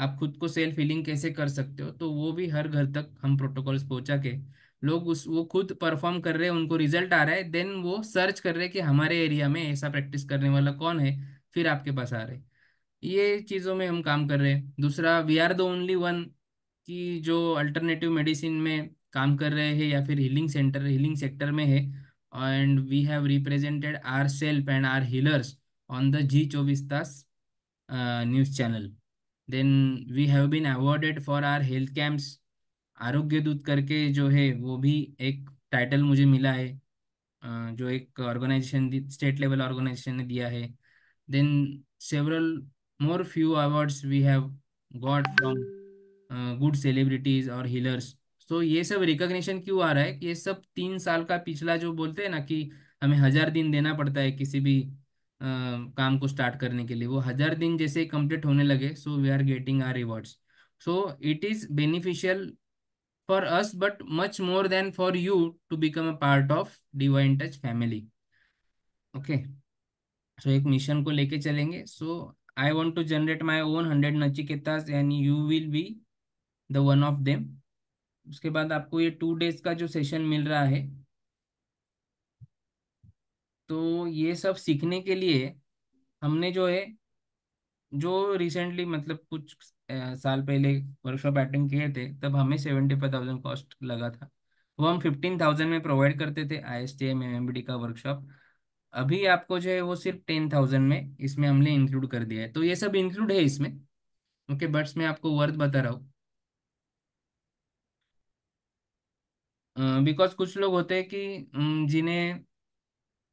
आप खुद को सेल्फ हीलिंग कैसे कर सकते हो तो वो भी हर घर तक हम प्रोटोकॉल्स पहुंचा के लोग उस वो खुद परफॉर्म कर रहे हैं उनको रिजल्ट आ रहा है देन वो सर्च कर रहे हैं कि हमारे एरिया में ऐसा प्रैक्टिस करने वाला कौन है फिर आपके पास आ रहे ये चीज़ों में हम काम कर रहे हैं दूसरा we are the only one कि जो अल्टरनेटिव मेडिसिन में काम कर रहे हैं या फिर हीलिंग सेंटर हीलिंग सेक्टर में है and we have represented our self and our healers on the Zee Chaubis Taas news channel then we have been awarded for our health camps आरोग्य दूत करके जो है वो भी एक टाइटल मुझे मिला है जो एक ऑर्गेनाइजेशन स्टेट लेवल ऑर्गेनाइजेशन ने दिया है then several more few awards we have got from good celebrities और हीलर्स तो ये सब रिकॉग्निशन क्यों आ रहा है कि ये सब तीन साल का पिछला जो बोलते हैं ना कि हमें हजार दिन देना पड़ता है किसी भी काम को स्टार्ट करने के लिए वो हजार दिन जैसे कंप्लीट होने लगे so we are getting our rewards so it is beneficial for us but much more than for you to become a part of divine touch family okay so एक मिशन को लेके चलेंगे so I want to generate my own hundred Nachiketas and you will be the one of them उसके बाद आपको ये टू डेज का जो सेशन मिल रहा है तो ये सब सीखने के लिए हमने जो है जो रिसेंटली मतलब कुछ साल पहले वर्कशॉप अटेंड किए थे तब हमें सेवेंटी फाइव थाउजेंड कॉस्ट लगा था वो हम फिफ्टीन थाउजेंड में प्रोवाइड करते थे I S T M M B D का वर्कशॉप अभी आपको जो है वो सिर्फ टेन थाउजेंड में इसमें हमने इंक्लूड कर दिया है तो ये सब इंक्लूड है इसमें ओके बट्स मैं आपको वर्थ बता रहा हूँ बिकॉज कुछ लोग होते हैं कि जिन्हें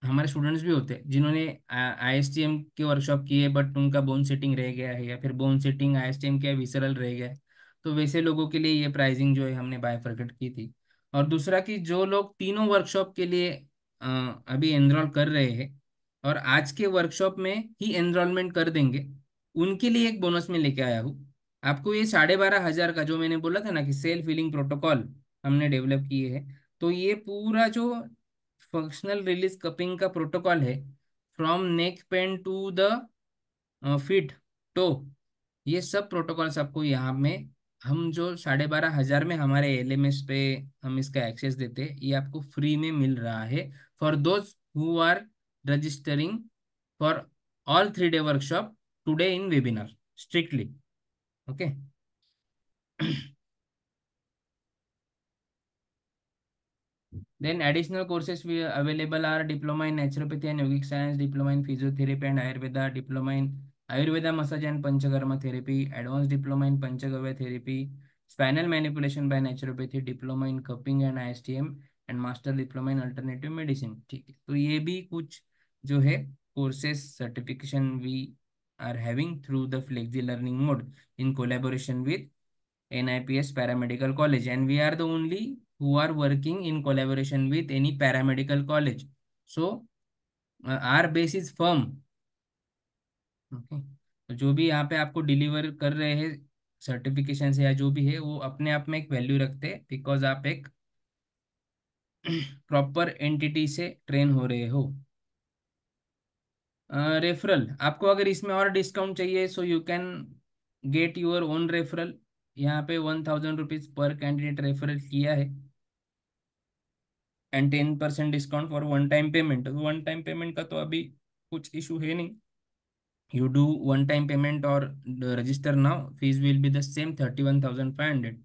हमारे स्टूडेंट्स भी होते हैं जिन्होंने आई एस टी एम के वर्कशॉप किए बट उनका बोन सेटिंग रह गया है या फिर bone setting I S T M के विसरल रह गया तो वैसे लोगों के लिए ये प्राइजिंग जो है हमने बाय प्रकट की थी और दूसरा कि जो लोग तीनों वर्कशॉप के लिए अभी एनरोल कर रहे हैं और आज के वर्कशॉप में ही एनरोलमेंट कर देंगे उनके लिए एक बोनस में लेके आया हूँ आपको ये साढ़े बारह हजार का जो मैंने बोला था ना कि सेल फिलिंग प्रोटोकॉल हमने डेवलप किए हैं तो ये पूरा जो फंक्शनल रिलीज कपिंग का प्रोटोकॉल है from neck pain to the feet toe ये सब प्रोटोकॉल्स आपको यहाँ में हम जो साढ़े बारह हजार में हमारे एल एम एस पे हम इसका एक्सेस देते हैं ये आपको फ्री में मिल रहा है for those who are registering for all three day workshop today in webinar strictly okay Then additional courses we available are diploma in naturopathy and yogic science, diploma in physiotherapy and Ayurveda, diploma in Ayurveda massage and Panchakarma therapy, advanced diploma in Panchagavya therapy, spinal manipulation by naturopathy, diploma in cupping and ISTM and master diploma in alternative medicine theek है तो ये भी कुछ जो है courses certification we are having through the flexi learning mode in collaboration with N I P S paramedical college and we who are working in collaboration with any paramedical college. So uh, our base is firm. Okay. तो जो भी यहाँ पे आपको डिलीवर कर रहे हैं सर्टिफिकेशन या जो भी है वो अपने आप में एक वैल्यू रखते हैं बिकॉज आप एक प्रॉपर एंटिटी से ट्रेन हो रहे हो रेफरल uh, आपको अगर इसमें और डिस्काउंट चाहिए so you can get your own referral यहाँ पे one thousand rupees per candidate referral किया है and ten percent discount for one time payment one time payment का तो अभी कुछ इशू है नहीं you do one time payment और register now fees will be the same thirty one thousand five hundred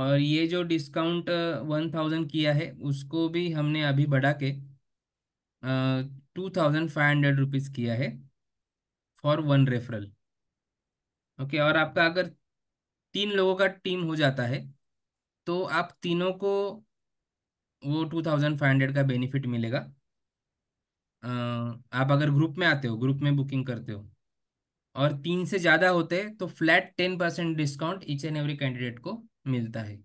और ये जो डिस्काउंट वन थाउजेंड किया है उसको भी हमने अभी बढ़ा के two thousand five hundred rupees किया है फॉर वन रेफरल ओके और आपका अगर तीन लोगों का टीम हो जाता है तो आप तीनों को वो टू थाउजेंड फाइव हंड्रेड का बेनिफिट मिलेगा आप अगर ग्रुप में आते हो ग्रुप में बुकिंग करते हो और तीन से ज़्यादा होते हैं तो flat ten percent discount each and every candidate को मिलता है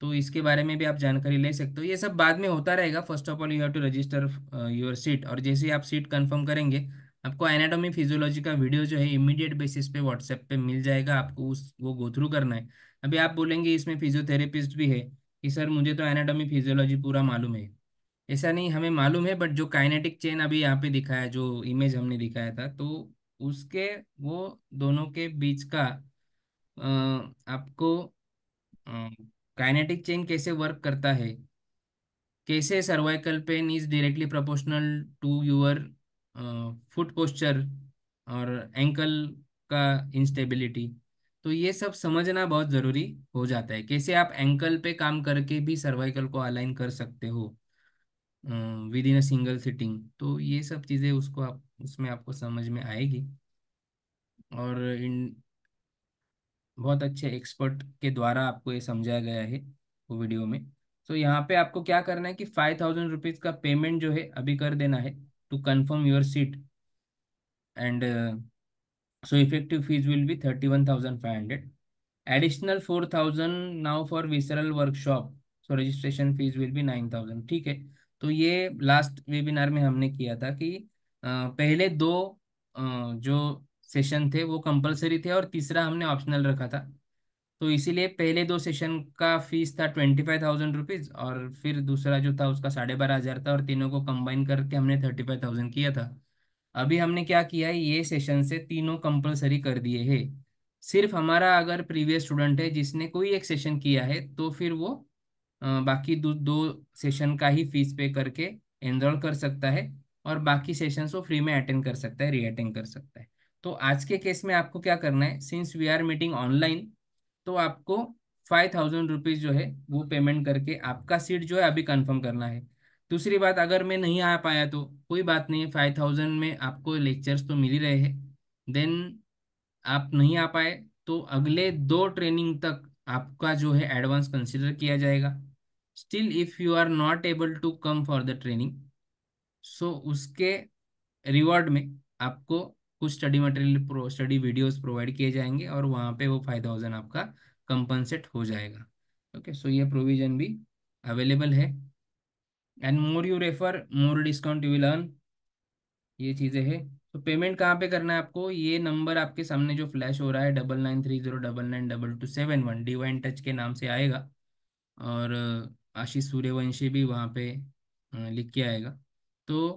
तो इसके बारे में भी आप जानकारी ले सकते हो ये सब बाद में होता रहेगा first of all you have to register your seat और जैसे ही आप सीट कंफर्म करेंगे आपको एनाटॉमी फिजियोलॉजी का वीडियो जो है इमीडिएट बेसिस पे व्हाट्सएप पे मिल जाएगा आपको उस वो गो थ्रू करना है अभी आप बोलेंगे इसमें फिजियोथेरेपिस्ट भी है कि सर मुझे तो एनाटॉमी फिजियोलॉजी पूरा मालूम है ऐसा नहीं हमें मालूम है बट जो काइनेटिक चेन अभी यहाँ पे दिखाया जो इमेज हमने दिखाया था तो उसके वो दोनों के बीच का आपको काइनेटिक चेन कैसे वर्क करता है कैसे cervical pain is directly proportional to your foot posture और एंकल का इंस्टेबिलिटी तो ये सब समझना बहुत जरूरी हो जाता है कैसे आप एंकल पे काम करके भी सर्वाइकल को अलाइन कर सकते हो within a single sitting तो ये सब चीज़ें उसको आप उसमें आपको समझ में आएगी और इन बहुत अच्छे एक्सपर्ट के द्वारा आपको ये समझाया गया है वो वीडियो में तो यहाँ पे आपको क्या करना है कि फाइव थाउजेंड रुपीज़ का पेमेंट जो है अभी कर देना है to confirm your seat and So effective fees will be 31,500. Additional 4,000 now for visceral workshop. So registration fees will be 9,000. ठीक है तो ये लास्ट वेबिनार में हमने किया था कि पहले दो जो सेशन थे वो compulsory थे और तीसरा हमने ऑप्शनल रखा था तो इसीलिए पहले दो सेशन का फीस था ट्वेंटी फाइव थाउजेंड रुपीज़ और फिर दूसरा जो था उसका साढ़े बारह हज़ार था और तीनों को कंबाइन करके हमने थर्टी फाइव थाउजेंड किया था अभी हमने क्या किया है ये सेशन से तीनों कंपलसरी कर दिए है सिर्फ हमारा अगर प्रीवियस स्टूडेंट है जिसने कोई एक सेशन किया है तो फिर वो बाकी दो, दो सेशन का ही फीस पे करके एनरोल कर सकता है और बाकी सेशन वो फ्री में अटेंड कर सकता है रीअटेंड कर सकता है तो आज के केस में आपको क्या करना है since we are meeting online तो आपको फाइव थाउजेंड रुपीज़ जो है वो पेमेंट करके आपका सीट जो है अभी कंफर्म करना है दूसरी बात अगर मैं नहीं आ पाया तो कोई बात नहीं फाइव थाउजेंड में आपको लेक्चर्स तो मिल ही रहे हैं देन आप नहीं आ पाए तो अगले दो ट्रेनिंग तक आपका जो है एडवांस कंसिडर किया जाएगा still if you are not able to come for the training so उसके रिवॉर्ड में आपको कुछ study material study videos provide किए जाएंगे और वहाँ पे वो फाइव थाउजेंड आपका कंपनसेट हो जाएगा ओके okay, सो so ये प्रोविज़न भी अवेलेबल है and more you refer more discount you will earn ये चीज़ें है तो पेमेंट कहाँ पे करना है आपको ये नंबर आपके सामने जो फ्लैश हो रहा है double nine three zero double nine double two seven one divine touch के नाम से आएगा और आशीष सूर्यवंशी भी वहाँ पे लिख के आएगा तो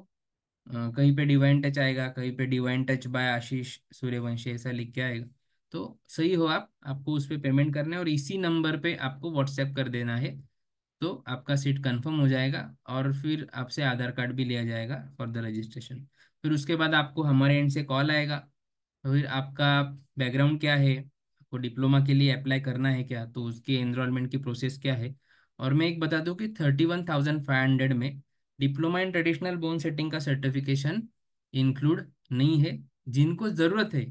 कहीं पे डिवाइन टच आएगा कहीं पे divine touch by Ashish Suryavanshi ऐसा लिख के आएगा तो सही हो आप आपको उस पर पे पेमेंट करना है और इसी नंबर पे आपको व्हाट्सएप कर देना है तो आपका सीट कंफर्म हो जाएगा और फिर आपसे आधार कार्ड भी लिया जाएगा फॉर द रजिस्ट्रेशन फिर उसके बाद आपको हमारे एंड से कॉल आएगा तो फिर आपका बैकग्राउंड क्या है आपको डिप्लोमा के लिए अप्लाई करना है क्या तो उसके एनरोलमेंट की प्रोसेस क्या है और मैं एक बता दूँ कि thirty one thousand five hundred में diploma in traditional bone setting का सर्टिफिकेशन इंक्लूड नहीं है जिनको ज़रूरत है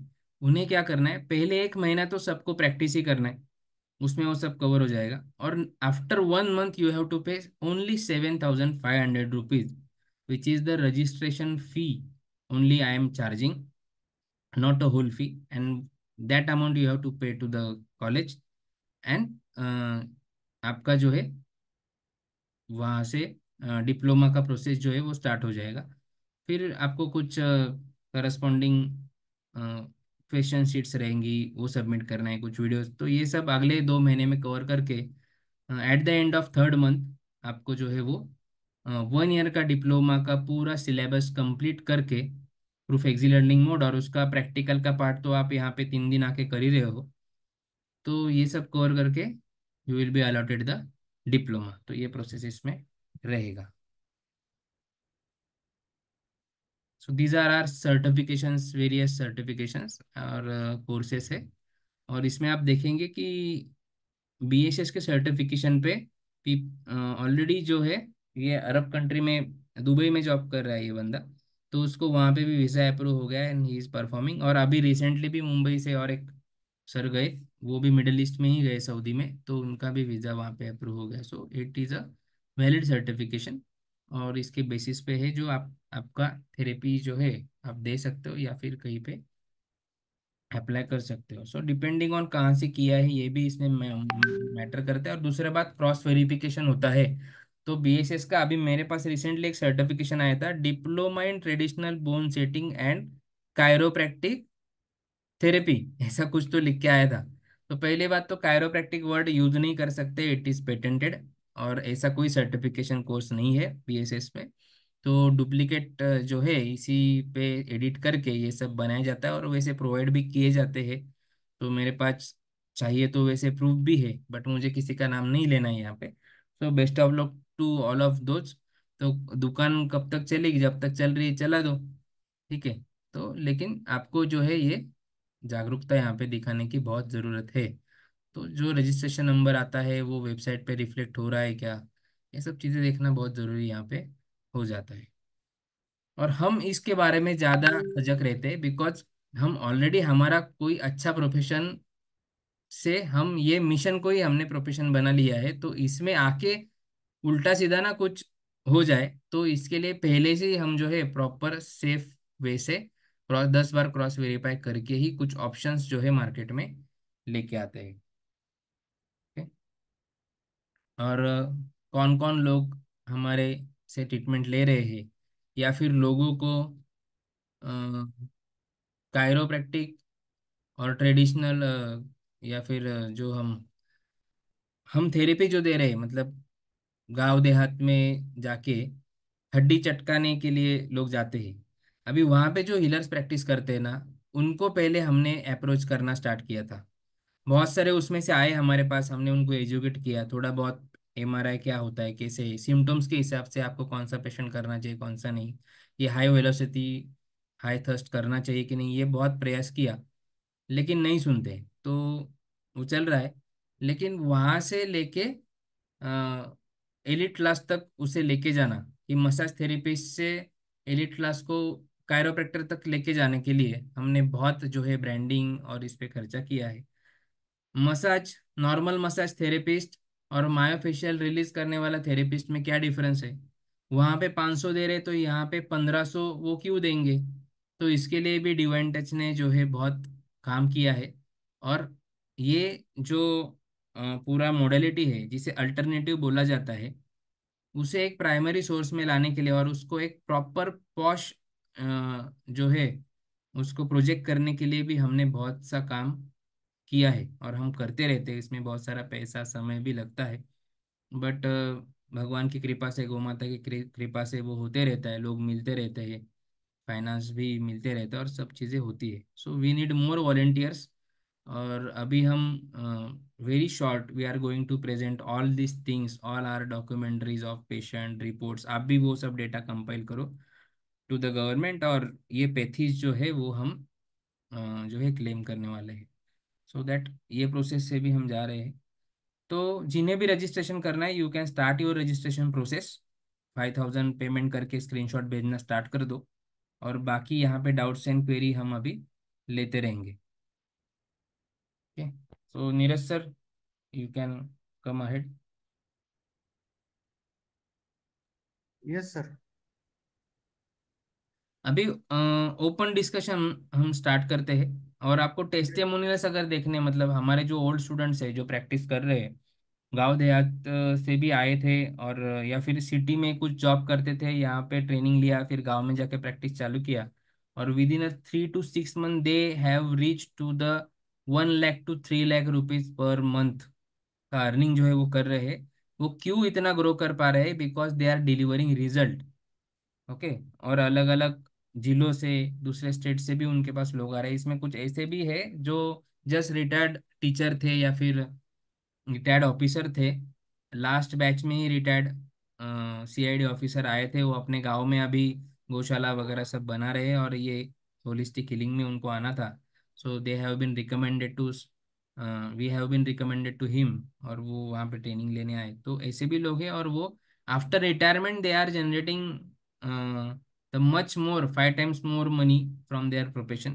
उन्हें क्या करना है पहले एक महीना तो सबको प्रैक्टिस ही करना है उसमें वो सब कवर हो जाएगा और after one month you have to pay only seven thousand five hundred rupees which is the registration fee only I am charging not a whole fee and that amount you have to pay to the college and आपका जो है वहाँ से डिप्लोमा uh, का प्रोसेस जो है वो स्टार्ट हो जाएगा फिर आपको कुछ करस्पॉन्डिंग uh, क्वेश्चन शीट्स रहेंगी वो सबमिट करना है कुछ वीडियोस तो ये सब अगले दो महीने में कवर करके at the end of third month आपको जो है वो वन ईयर का डिप्लोमा का पूरा सिलेबस कंप्लीट करके प्रूफ एक्जी लर्निंग मोड और उसका प्रैक्टिकल का पार्ट तो आप यहाँ पे तीन दिन आके कर ही रहे हो तो ये सब कवर करके you will be allotted the diploma तो ये प्रोसेस इसमें रहेगा so these are our certification various certification और कोर्सेस uh, है और इसमें आप देखेंगे कि बी एस एस के सर्टिफिकेशन पे ऑलरेडी uh, जो है ये अरब कंट्री में दुबई में जॉब कर रहा है ये बंदा तो उसको वहाँ पे भी वीज़ा अप्रूव हो गया एंड ही इज़ परफॉर्मिंग और अभी रिसेंटली भी मुंबई से और एक सर गए वो भी मिडल ईस्ट में ही गए सऊदी में तो उनका भी वीज़ा वहाँ पे अप्रूव हो गया so it is a valid certification और इसके बेसिस पे है जो आप आपका थेरेपी जो है आप दे सकते हो या फिर कहीं पे अप्लाई कर सकते हो सो डिपेंडिंग ऑन कहाँ से किया है ये भी इसमें मैटर करता है और दूसरा बात क्रॉस वेरिफिकेशन होता है तो बीएसएस का अभी मेरे पास रिसेंटली एक सर्टिफिकेशन आया था diploma in traditional bone setting and chiropractic therapy ऐसा कुछ तो लिख के आया था तो पहली बात तो कायरोप्रैक्टिक वर्ड यूज नहीं कर सकते इट इज पेटेंटेड और ऐसा कोई सर्टिफिकेशन कोर्स नहीं है बीएसएस में तो डुप्लीकेट जो है इसी पे एडिट करके ये सब बनाया जाता है और वैसे प्रोवाइड भी किए जाते हैं तो मेरे पास चाहिए तो वैसे प्रूफ भी है बट मुझे किसी का नाम नहीं लेना है यहाँ पे तो best of luck to all of those तो दुकान कब तक चलेगी जब तक चल रही है चला दो ठीक है तो लेकिन आपको जो है ये जागरूकता यहाँ पे दिखाने की बहुत ज़रूरत है तो जो रजिस्ट्रेशन नंबर आता है वो वेबसाइट पे रिफ्लेक्ट हो रहा है क्या ये सब चीज़ें देखना बहुत ज़रूरी है यहाँ पे हो जाता है और हम इसके बारे में ज़्यादा सजग रहते हैं बिकॉज हम ऑलरेडी हमारा कोई अच्छा प्रोफेशन से हम ये मिशन को ही हमने प्रोफेशन बना लिया है तो इसमें आके उल्टा सीधा ना कुछ हो जाए तो इसके लिए पहले से ही हम जो है प्रॉपर सेफ वे से क्रॉस दस बार क्रॉस वेरीफाई करके ही कुछ ऑप्शंस जो है मार्केट में लेके आते हैं और कौन कौन लोग हमारे से ट्रीटमेंट ले रहे हैं या फिर लोगों को कायरोप्रैक्टिक और ट्रेडिशनल या फिर जो हम हम थेरेपी जो दे रहे हैं मतलब गांव देहात में जाके हड्डी चटकाने के लिए लोग जाते हैं अभी वहाँ पे जो हीलर्स प्रैक्टिस करते हैं ना उनको पहले हमने अप्रोच करना स्टार्ट किया था बहुत सारे उसमें से आए हमारे पास हमने उनको एजुकेट किया थोड़ा बहुत आई क्या होता है कैसे सिम्टम्स के हिसाब से आपको कौन सा पेशेंट करना चाहिए कौन सा नहीं ये हाई वेलोसिटी हाई थर्स्ट करना चाहिए कि नहीं ये बहुत प्रयास किया लेकिन नहीं सुनते तो वो चल रहा है लेकिन वहाँ से लेके एलिट क्लास तक उसे लेके जाना कि मसाज थेरेपिस्ट से एलिट क्लास को कायरोप्रैक्टर तक लेके जाने के लिए हमने बहुत जो है ब्रांडिंग और इस पर खर्चा किया है मसाज नॉर्मल मसाज थेरेपिस्ट और मायोफेशियल रिलीज करने वाला थेरेपिस्ट में क्या डिफरेंस है वहाँ पे 500 दे रहे तो यहाँ पे 1500 वो क्यों देंगे तो इसके लिए भी डिवाइन टच ने जो है बहुत काम किया है और ये जो पूरा मॉडलिटी है जिसे अल्टरनेटिव बोला जाता है उसे एक प्राइमरी सोर्स में लाने के लिए और उसको एक प्रॉपर पॉश जो है उसको प्रोजेक्ट करने के लिए भी हमने बहुत सा काम किया है और हम करते रहते हैं इसमें बहुत सारा पैसा समय भी लगता है बट भगवान की कृपा से गौ माता की कृपा से वो होते रहता है लोग मिलते रहते हैं फाइनेंस भी मिलते रहते हैं और सब चीज़ें होती है so we need more volunteers और अभी हम very short we are going to present all this things all our documentaries of patient reports आप भी वो सब डेटा कंपाइल करो टू द गवर्नमेंट और ये पैथीज जो है वो हम uh, जो है क्लेम करने वाले हैं सो so दैट ये प्रोसेस से भी हम जा रहे हैं तो जिन्हें भी रजिस्ट्रेशन करना है you can start your registration process five thousand payment करके स्क्रीनशॉट भेजना स्टार्ट कर दो और बाकी यहाँ पे डाउट्स एंड क्वेरी हम अभी लेते रहेंगे okay so Neeraj sir you can come ahead yes sir अभी ओपन डिस्कशन हम स्टार्ट करते हैं और आपको टेस्टेमोनियल्स अगर देखने मतलब हमारे जो ओल्ड स्टूडेंट्स है जो प्रैक्टिस कर रहे हैं गांव देहात से भी आए थे और या फिर सिटी में कुछ जॉब करते थे यहाँ पे ट्रेनिंग लिया फिर गांव में जाके प्रैक्टिस चालू किया और within a three two six month they have reach to the one lakh to three lakh rupees per month का अर्निंग जो है वो कर रहे हैं वो क्यों इतना ग्रो कर पा रहे हैं because they are delivering result okay और अलग अलग जिलों से दूसरे स्टेट से भी उनके पास लोग आ रहे हैं इसमें कुछ ऐसे भी है जो जस्ट रिटायर्ड टीचर थे या फिर रिटायर्ड ऑफिसर थे लास्ट बैच में ही रिटायर्ड सीआईडी ऑफिसर आए थे वो अपने गांव में अभी गौशाला वगैरह सब बना रहे हैं और ये होलिस्टिक हीलिंग में उनको आना था so they have been recommended to we have been recommended to him और वो वहाँ पे ट्रेनिंग लेने आए तो ऐसे भी लोग हैं और वो after retirement they are generating the much more five times more money from their profession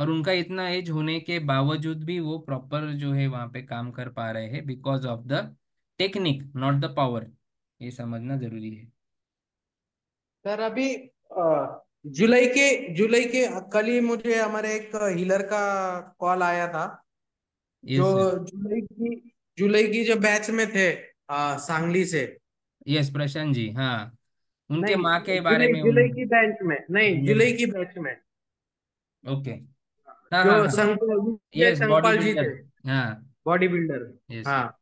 और उनका इतना एज होने के बावजूद भी वो प्रॉपर जो है वहां पे काम कर पा रहे हैं because of the technique not the power ये समझना जरूरी है सर अभी जुलाई के जुलाई के कल ही मुझे हमारे एक हीलर का कॉल आया था yes, जो जुलाई की जुलाई की जो बैच में थे आ, सांगली से यस yes, प्रशांत जी हाँ उनके माँ के बारे में जुलाई की बैच में नहीं जुलाई की बैच में ओके हाँ जो यस बॉडी बिल्डर हाँ बॉडी हाँ। बिल्डर हाँ।, हाँ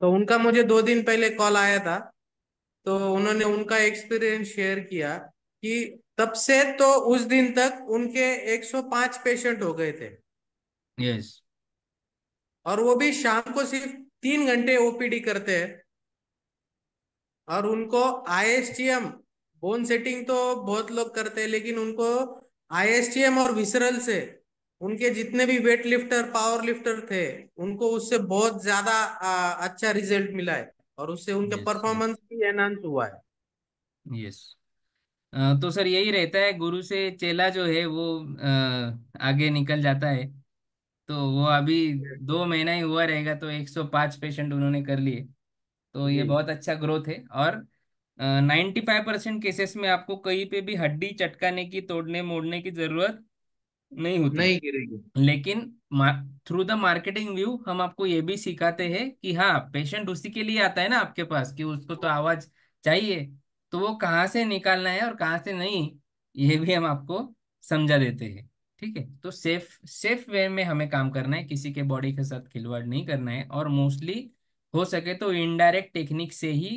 तो उनका मुझे दो दिन पहले कॉल आया था तो उन्होंने उनका एक्सपीरियंस शेयर किया कि तब से तो उस दिन तक उनके 105 पेशेंट हो गए थे यस और वो भी शाम को सिर्फ तीन घंटे ओपीडी करते हैं और उनको आईएसटीएम बोन सेटिंग तो बहुत लोग करते हैं लेकिन उनको आईएसटीएम और विसरल से उनके जितने भी वेट लिफ्टर पावर लिफ्टर थे उनको उससे बहुत ज्यादा अच्छा रिजल्ट मिला है और उससे उनका परफॉर्मेंस भी एनहांस हुआ है यस तो सर यही रहता है गुरु से चेला जो है वो आगे निकल जाता है तो वो अभी दो महीना ही हुआ रहेगा तो 105 पेशेंट उन्होंने कर लिए तो ये बहुत अच्छा ग्रोथ है और नाइन्टी फाइव परसेंट केसेस में आपको कहीं पे भी हड्डी चटकाने की तोड़ने मोड़ने की जरूरत नहीं होती नहीं गिरेगी लेकिन थ्रू द मार्केटिंग व्यू हम आपको ये भी सिखाते हैं कि हाँ पेशेंट उसी के लिए आता है ना आपके पास कि उसको तो आवाज चाहिए तो वो कहाँ से निकालना है और कहाँ से नहीं ये भी हम आपको समझा देते हैं ठीक है तो सेफ सेफ वे में हमें काम करना है किसी के बॉडी के साथ खिलवाड़ नहीं करना है और मोस्टली हो सके तो इनडायरेक्ट टेक्निक से ही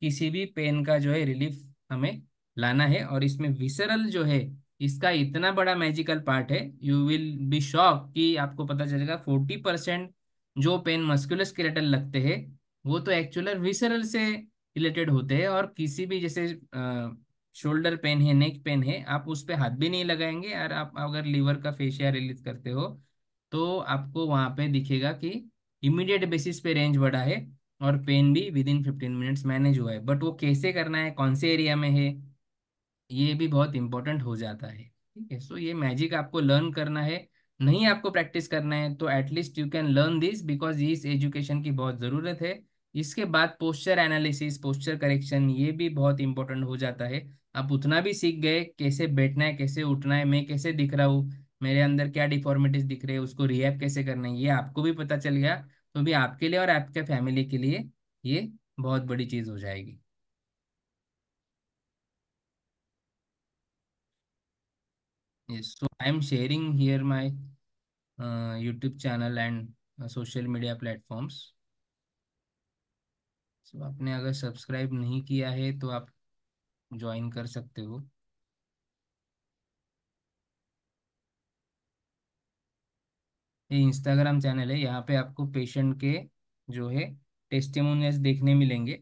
किसी भी पेन का जो है रिलीफ हमें लाना है और इसमें विसरल जो है इसका इतना बड़ा मैजिकल पार्ट है यू विल बी शॉक कि आपको पता चलेगा फोर्टी परसेंट जो पेन मस्कुलस्केलेटल लगते हैं वो तो एक्चुअल विसरल से रिलेटेड होते हैं और किसी भी जैसे शोल्डर पेन है नेक पेन है आप उस पर हाथ भी नहीं लगाएंगे और आप अगर लीवर का फेशिया रिलीज करते हो तो आपको वहाँ पे दिखेगा कि इमीडिएट बेसिस पे रेंज बढ़ा है और पेन भी within fifteen minutes manage हुआ है बट वो कैसे करना है कौन से एरिया में है ये भी बहुत इंपॉर्टेंट हो जाता है ठीक है सो ये मैजिक आपको लर्न करना है नहीं आपको प्रैक्टिस करना है तो at least you can learn this because इस एजुकेशन की बहुत ज़रूरत है इसके बाद पोस्चर एनालिसिस पोस्चर करेक्शन ये भी बहुत इंपॉर्टेंट हो जाता है आप उतना भी सीख गए कैसे बैठना है कैसे उठना है मैं कैसे दिख रहा हूँ मेरे अंदर क्या डिफॉर्मिटीज दिख रहे हैं उसको रिएक्ट कैसे करना है ये आपको भी पता चल गया तो भी आपके लिए और आपके फैमिली के लिए ये बहुत बड़ी चीज हो जाएगी so I am sharing here my YouTube channel and social media platforms so आपने अगर सब्सक्राइब नहीं किया है तो आप ज्वाइन कर सकते हो ये इंस्टाग्राम चैनल है यहाँ पे आपको पेशेंट के जो है टेस्टिमोनियल्स देखने मिलेंगे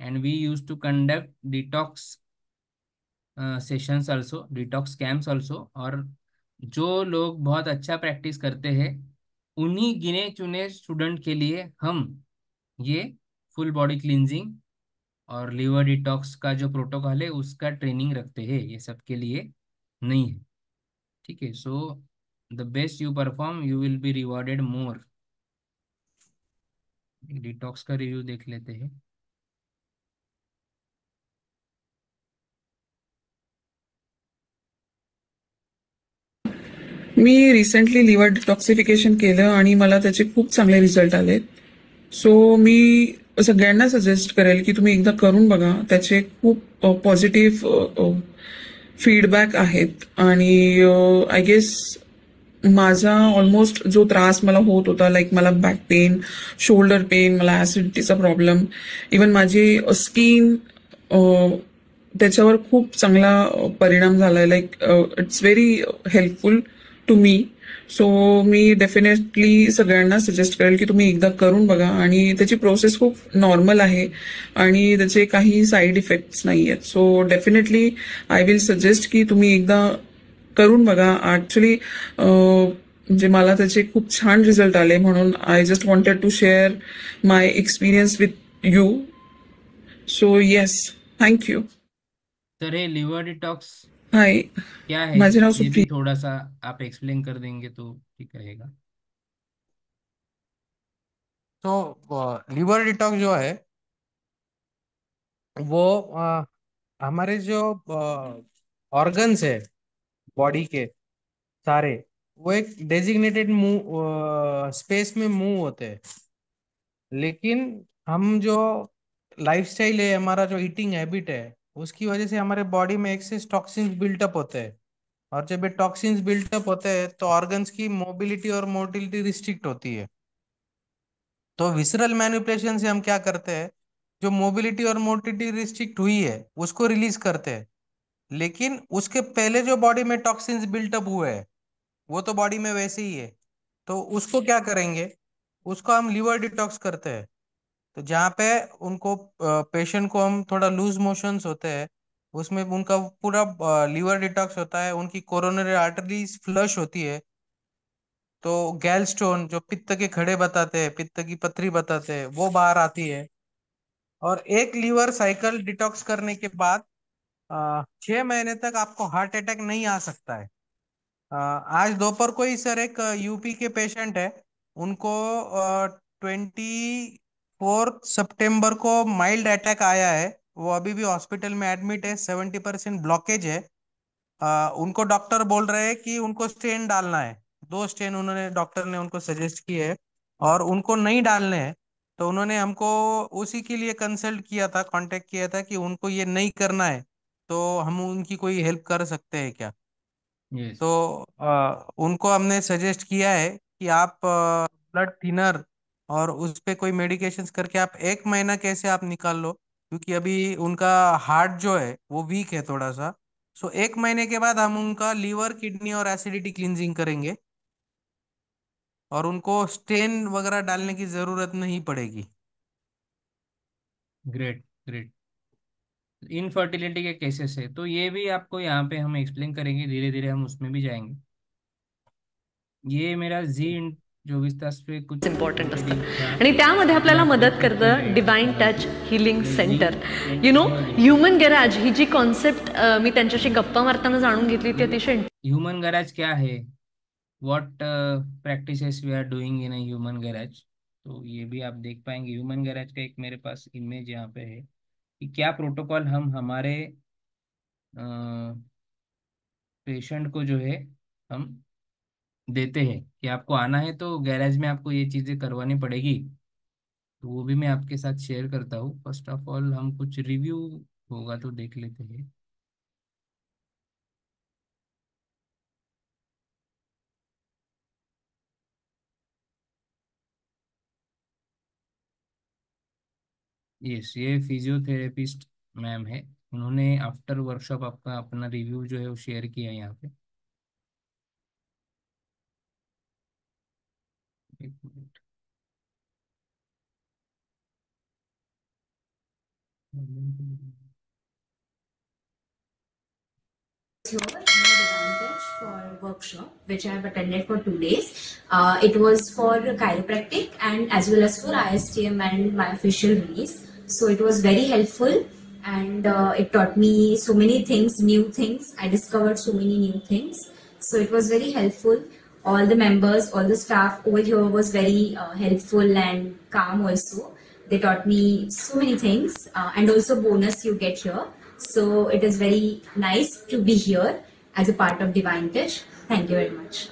and we use to conduct detox sessions also detox camps also और जो लोग बहुत अच्छा प्रैक्टिस करते हैं उन्हीं गिने चुने स्टूडेंट के लिए हम ये फुल बॉडी क्लिनजिंग और लीवर डिटॉक्स का जो प्रोटोकॉल है उसका ट्रेनिंग रखते हैं ये सबके लिए नहीं है ठीक है so the best you perform you will be rewarded more detox का रिव्यू देख लेते हैं मी रिसेंटली लिवर डिटॉक्सिफिकेशन केलं आणि मला त्याचे खूप चांगले रिझल्ट आले सो मी सगळ्यांना सजेस्ट करेल की तुम्ही एकदा करून बघा त्याचे खूप पॉझिटिव्ह फीडबॅक आहेत आणि आय गेस माझा ऑलमोस्ट जो त्रास मला होत होता लाईक मला बॅक पेन शोल्डर पेन मला ॲसिडिटीचा प्रॉब्लेम इवन माझी स्किन त्याच्यावर खूप चांगला परिणाम झाला आहे like it's very helpful to me so मी डेफिनेटली सगळ्यांना सजेस्ट करेल की तुम्ही एकदा करून बघा आणि त्याची प्रोसेस खूप नॉर्मल आहे आणि त्याचे काही साईड इफेक्ट्स नाही आहेत so definitely I will suggest की तुम्ही एकदा करून बघा ॲक्च्युली म्हणजे मला त्याचे खूप छान रिझल्ट आले म्हणून I just wanted to share my experience with you so yes thank you sir ये लिवर डिटॉक्स हाय क्या है माझे नाव सुप्री थोड़ा सा आप एक्सप्लेन कर देंगे तो ठीक रहेगा तो लिवर डिटॉक्स जो है वो आ, हमारे जो ऑर्गन्स है बॉडी के सारे वो एक डेजिग्नेटेड मूव स्पेस में मूव होते हैं लेकिन हम जो लाइफस्टाइल है हमारा जो ईटिंग हैबिट है उसकी वजह से हमारे बॉडी में एक्सेस टॉक्सिन्स बिल्टअप होते हैं और जब ये टॉक्सिन्स बिल्टअप होते हैं तो ऑर्गन्स की मोबिलिटी और मोटिलिटी रिस्ट्रिक्ट होती है तो विसरल मैनिपुलेशन से हम क्या करते हैं जो मोबिलिटी और मोटिलिटी रिस्ट्रिक्ट हुई है उसको रिलीज करते हैं लेकिन उसके पहले जो बॉडी में टॉक्सिन बिल्टअप हुए है वो तो बॉडी में वैसे ही है तो उसको क्या करेंगे उसको हम लिवर डिटॉक्स करते हैं तो जहाँ पे उनको पेशेंट को हम थोड़ा लूज मोशंस होते हैं उसमें उनका पूरा लीवर डिटॉक्स होता है उनकी कोरोनरी आर्टरीज फ्लश होती है तो गैल स्टोन जो पित्त के खड़े बताते हैं पित्त की पथरी बताते हैं वो बाहर आती है और एक लीवर साइकिल डिटॉक्स करने के बाद छः महीने तक आपको हार्ट अटैक नहीं आ सकता है आज दोपहर को ही सर एक यूपी के पेशेंट है उनको ट्वेंटी फोर्थ सेप्टेम्बर को माइल्ड अटैक आया है वो अभी भी हॉस्पिटल में एडमिट है सेवेंटी परसेंट ब्लॉकेज है आ, उनको डॉक्टर बोल रहे हैं कि उनको स्टेन डालना है दो स्टेन उन्होंने डॉक्टर ने उनको सजेस्ट किए है और उनको नहीं डालने हैं तो उन्होंने हमको उसी के लिए कंसल्ट किया था कांटेक्ट किया था कि उनको ये नहीं करना है तो हम उनकी कोई हेल्प कर सकते हैं क्या yes. तो आ, उनको हमने सजेस्ट किया है कि आप ब्लड थिनर और उस पर कोई मेडिकेशंस करके आप एक महीना कैसे आप निकाल लो क्योंकि अभी उनका हार्ट जो है वो वीक है थोड़ा सा सो एक महीने के बाद हम उनका लीवर किडनी और एसिडिटी क्लिनजिंग करेंगे और उनको स्टेन वगैरह डालने की जरूरत नहीं पड़ेगी ग्रेट ग्रेट इनफर्टिलिटी के केसेस है तो ये भी आपको यहाँ पे हम एक्सप्लेन करेंगे धीरे धीरे हम उसमें भी जाएंगे ये मेरा जी चोवीस तास पे कुछ इम्पॉर्टेंट असतं आणि त्यामध्ये आपल्याला मदत करतं divine touch healing centre you know human garage ही जी कॉन्सेप्ट मी त्यांच्याशी गप्पा मारताना जाणून घेतली ती अतिशय ह्युमन गॅराज क्या है what practices we are doing in a human garage तो ये भी आप देख पाएंगे ह्यूमन गैराज का एक मेरे पास इमेज यहाँ पे है कि क्या प्रोटोकॉल हम हमारे पेशेंट को जो है हम देते हैं कि आपको आना है तो गैरेज में आपको ये चीज़ें करवानी पड़ेगी तो वो भी मैं आपके साथ शेयर करता हूँ फर्स्ट ऑफ ऑल हम कुछ रिव्यू होगा तो देख लेते हैं यस ये फिजियोथेरेपिस्ट मैम है उन्होंने आफ्टर वर्कशॉप आपका अपना रिव्यू जो है वो शेयर किया है यहाँ पे एक minute for workshop which I have attended for two days. Uh, it was for chiropractic and as well as for ISTM and myofascial release. So it was very helpful and uh, it taught me so many things, new things. I discovered so many new things. So it was very helpful. All the members, all the staff over here was very uh, helpful and calm also. They taught me so many things uh, and also bonus you get here. So it is very nice to be here as a part of Divine Touch. Thank you very much.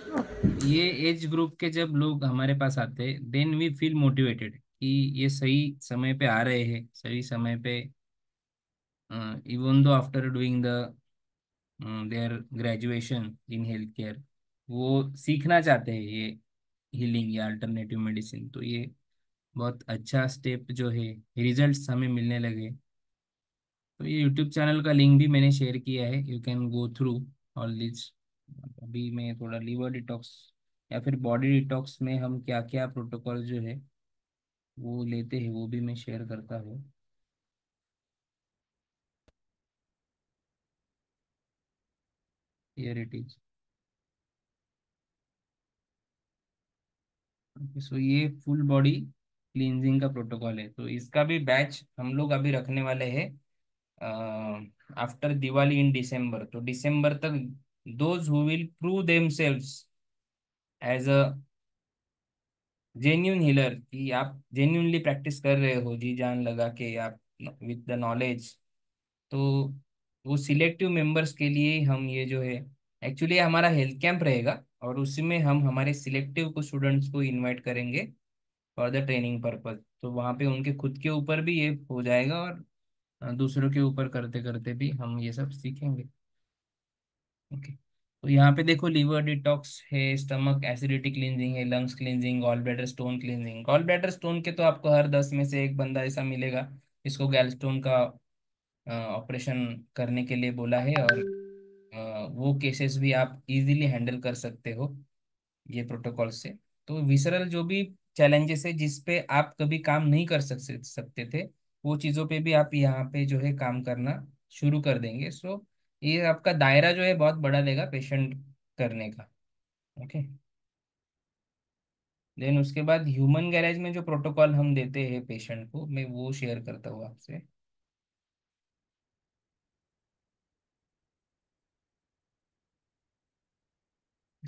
ये एज ग्रुप के जब लोग हमारे पास आते देन वी फील मोटिवेटेड कि ये सही समय पे आ रहे हैं सही समय पे even though after doing the their graduation in health care वो सीखना चाहते हैं ये हीलिंग या अल्टरनेटिव मेडिसिन तो ये बहुत अच्छा स्टेप जो है रिजल्ट हमें मिलने लगे तो ये यूट्यूब चैनल का लिंक भी मैंने शेयर किया है you can go through all this अभी मैं थोड़ा लीवर डिटॉक्स या फिर बॉडी डिटॉक्स में हम क्या क्या प्रोटोकॉल जो है वो लेते हैं वो भी मैं शेयर करता हूँ here it is okay, so ये फुल बॉडी क्लींजिंग का प्रोटोकॉल है तो इसका भी बैच हम लोग अभी रखने वाले हैं आफ्टर दिवाली इन डिसम्बर तो डिसम्बर तक those who will prove themselves as a genuine healer कि आप जेन्यूनली प्रैक्टिस कर रहे हो जी जान लगा के आप विद द नॉलेज तो वो सिलेक्टिव मेंबर्स के लिए हम ये जो है एक्चुअली हमारा हेल्थ कैंप रहेगा और उसी में हम हमारे सिलेक्टिव को स्टूडेंट्स को इनवाइट करेंगे फॉर द ट्रेनिंग पर्पज तो वहाँ पे उनके खुद के ऊपर भी ये हो जाएगा और दूसरों के ऊपर करते करते भी हम ये सब सीखेंगे ओके okay. तो यहाँ पे देखो लीवर डिटॉक्स है स्टमक एसिडिटी क्लिनजिंग है lungs cleansing gall bladder stone cleansing gall bladder stone के तो आपको हर दस में से एक बंदा ऐसा मिलेगा इसको गैल स्टोन का ऑपरेशन करने के लिए बोला है और आ, वो केसेस भी आप इजीली हैंडल कर सकते हो ये प्रोटोकॉल से तो विसरल जो भी चैलेंजेस है जिसपे आप कभी काम नहीं कर सकते सकते थे वो चीज़ों पे भी आप यहाँ पे जो है काम करना शुरू कर देंगे सो ये आपका दायरा जो है बहुत बड़ा देगा पेशेंट करने का ओके देन उसके बाद ह्यूमन गैरेज में जो प्रोटोकॉल हम देते हैं पेशेंट को मैं वो शेयर करता हूँ आपसे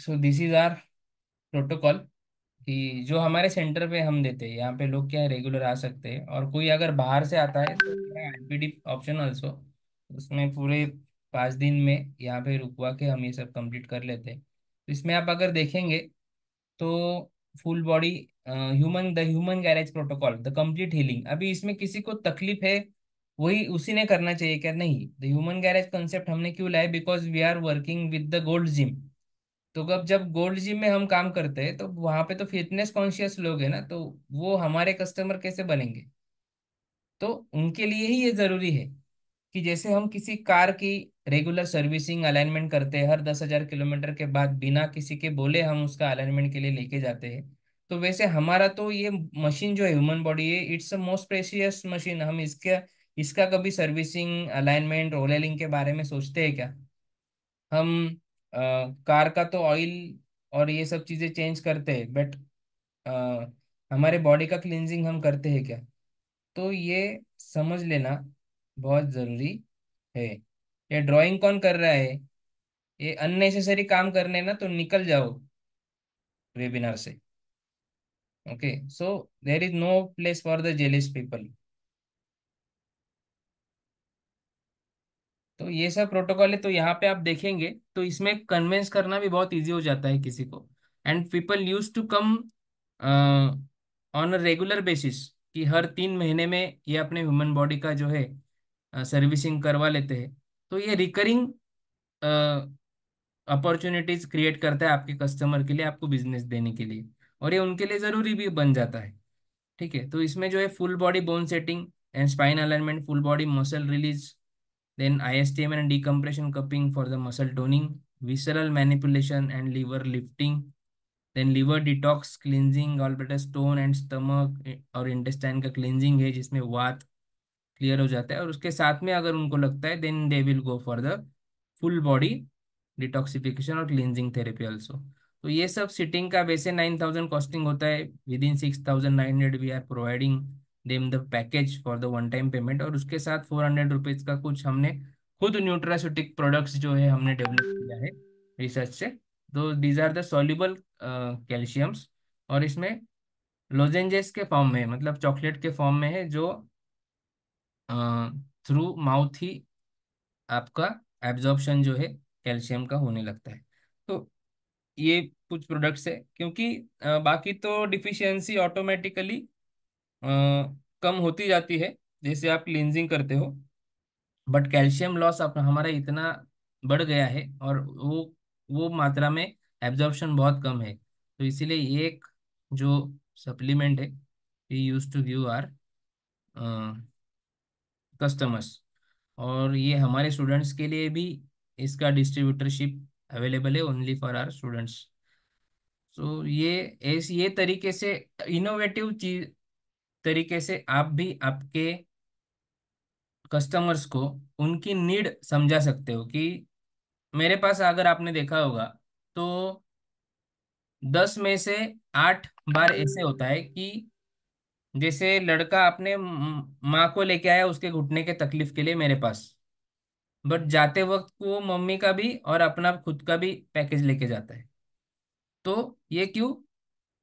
so this is our protocol कि जो हमारे सेंटर पे हम देते हैं यहाँ पे लोग क्या है रेगुलर आ सकते हैं और कोई अगर बाहर से आता है तो ऑप्शन ऑल्सो उसमें पूरे पाँच दिन में यहाँ पे रुकवा के हम ये सब कंप्लीट कर लेते हैं तो इसमें आप अगर देखेंगे तो full body human the human garage protocol the complete healing अभी इसमें किसी को तकलीफ है वही उसी ने करना चाहिए क्या नहीं द ह्यूमन गैरेज कंसेप्ट हमने क्यों लाया because we are working with the gold gym तो अब जब गोल्ड जिम में हम काम करते हैं तो वहाँ पे तो फिटनेस कॉन्शियस लोग हैं ना तो वो हमारे कस्टमर कैसे बनेंगे तो उनके लिए ही ये जरूरी है कि जैसे हम किसी कार की रेगुलर सर्विसिंग अलाइनमेंट करते हैं हर दस हजार किलोमीटर के बाद बिना किसी के बोले हम उसका अलाइनमेंट के लिए लेके जाते हैं तो वैसे हमारा तो ये मशीन जो है ह्यूमन बॉडी है it's a most precious machine हम इसके इसका कभी सर्विसिंग अलाइनमेंट रोलेलिंग के बारे में सोचते हैं क्या हम आ, कार का तो ऑयल और ये सब चीज़ें चेंज करते हैं बट हमारे बॉडी का क्लिनजिंग हम करते हैं क्या तो ये समझ लेना बहुत जरूरी है ये ड्राइंग कौन कर रहा है ये अननेसेसरी काम करने ना तो निकल जाओ वेबिनार से okay so there is no place for the jealous people तो ये सब प्रोटोकॉल है तो यहाँ पे आप देखेंगे तो इसमें कन्वेंस करना भी बहुत इजी हो जाता है किसी को and people use to come on a regular basis कि हर तीन महीने में ये अपने ह्यूमन बॉडी का जो है सर्विसिंग करवा लेते हैं तो ये रिकरिंग अपॉर्चुनिटीज क्रिएट करता है आपके कस्टमर के लिए आपको बिजनेस देने के लिए और ये उनके लिए ज़रूरी भी बन जाता है ठीक है तो इसमें जो है full body bone setting and spine alignment full body muscle release then ISTM and decompression cupping for the muscle toning visceral manipulation and liver lifting then liver detox cleansing bladder stone and stomach और इंटेस्टाइन का क्लिनजिंग है जिसमें वात क्लियर हो जाता है और उसके साथ में अगर उनको लगता है then they will go for the full body detoxification और क्लिनजिंग थेरेपी ऑल्सो तो ये सब सिटिंग का वैसे नाइन थाउजेंड कॉस्टिंग होता है within six thousand nine hundred we are providing them the package for the one time payment और उसके साथ फोर हंड्रेड रुपीज का कुछ हमने खुद न्यूट्रासिटिक प्रोडक्ट्स जो है हमने डेवलप किया है रिसर्च से तो these are the soluble calciums और इसमें लोजेंजेस के फॉर्म में मतलब चॉकलेट के फॉर्म में है जो थ्रू माउथ ही आपका एब्जॉर्बशन जो है कैल्शियम का होने लगता है तो ये कुछ प्रोडक्ट्स है क्योंकि आ, बाकी तो डिफिशियंसी ऑटोमेटिकली कम होती जाती है जैसे आप क्लिनजिंग करते हो बट कैल्शियम लॉस अपना हमारा इतना बढ़ गया है और वो वो मात्रा में एब्जॉर्बशन बहुत कम है तो इसीलिए एक जो सप्लीमेंट है use to view our customers और ये हमारे स्टूडेंट्स के लिए भी इसका डिस्ट्रीब्यूटरशिप अवेलेबल है ओनली फॉर आर स्टूडेंट्स तो ये ऐसे ये तरीके से इनोवेटिव चीज तरीके से आप भी आपके कस्टमर्स को उनकी नीड समझा सकते हो कि मेरे पास अगर आपने देखा होगा तो दस में से आठ बार ऐसे होता है कि जैसे लड़का अपने माँ को लेके आया उसके घुटने के तकलीफ के लिए मेरे पास बट जाते वक्त वो मम्मी का भी और अपना खुद का भी पैकेज लेके जाता है तो ये क्यों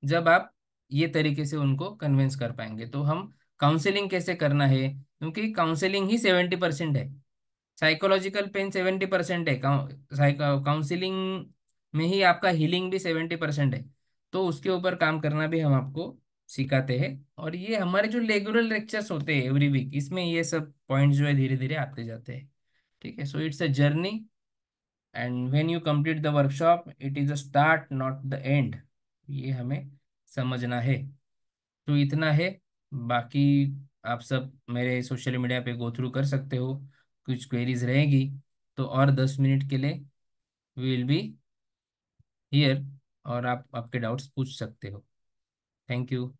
जब आप ये तरीके से उनको कन्विंस कर पाएंगे तो हम काउंसलिंग कैसे करना है क्योंकि काउंसलिंग ही सेवेंटी परसेंट है साइकोलॉजिकल पेन सेवेंटी परसेंट है काउंसलिंग में ही आपका हीलिंग भी सेवेंटी परसेंट है तो उसके ऊपर काम करना भी हम आपको सिखाते हैं और ये हमारे जो रेगुलर लेक्चर्स होते हैं एवरी वीक इसमें ये सब पॉइंट जो है धीरे धीरे आते जाते हैं ठीक है so it's a journey and when you complete the workshop it is a start not the end ये हमें समझना है तो इतना है बाकी आप सब मेरे सोशल मीडिया पे गो थ्रू कर सकते हो कुछ क्वेरीज रहेगी तो और दस मिनट के लिए वी विल बी हियर और आप आपके डाउट्स पूछ सकते हो Thank you.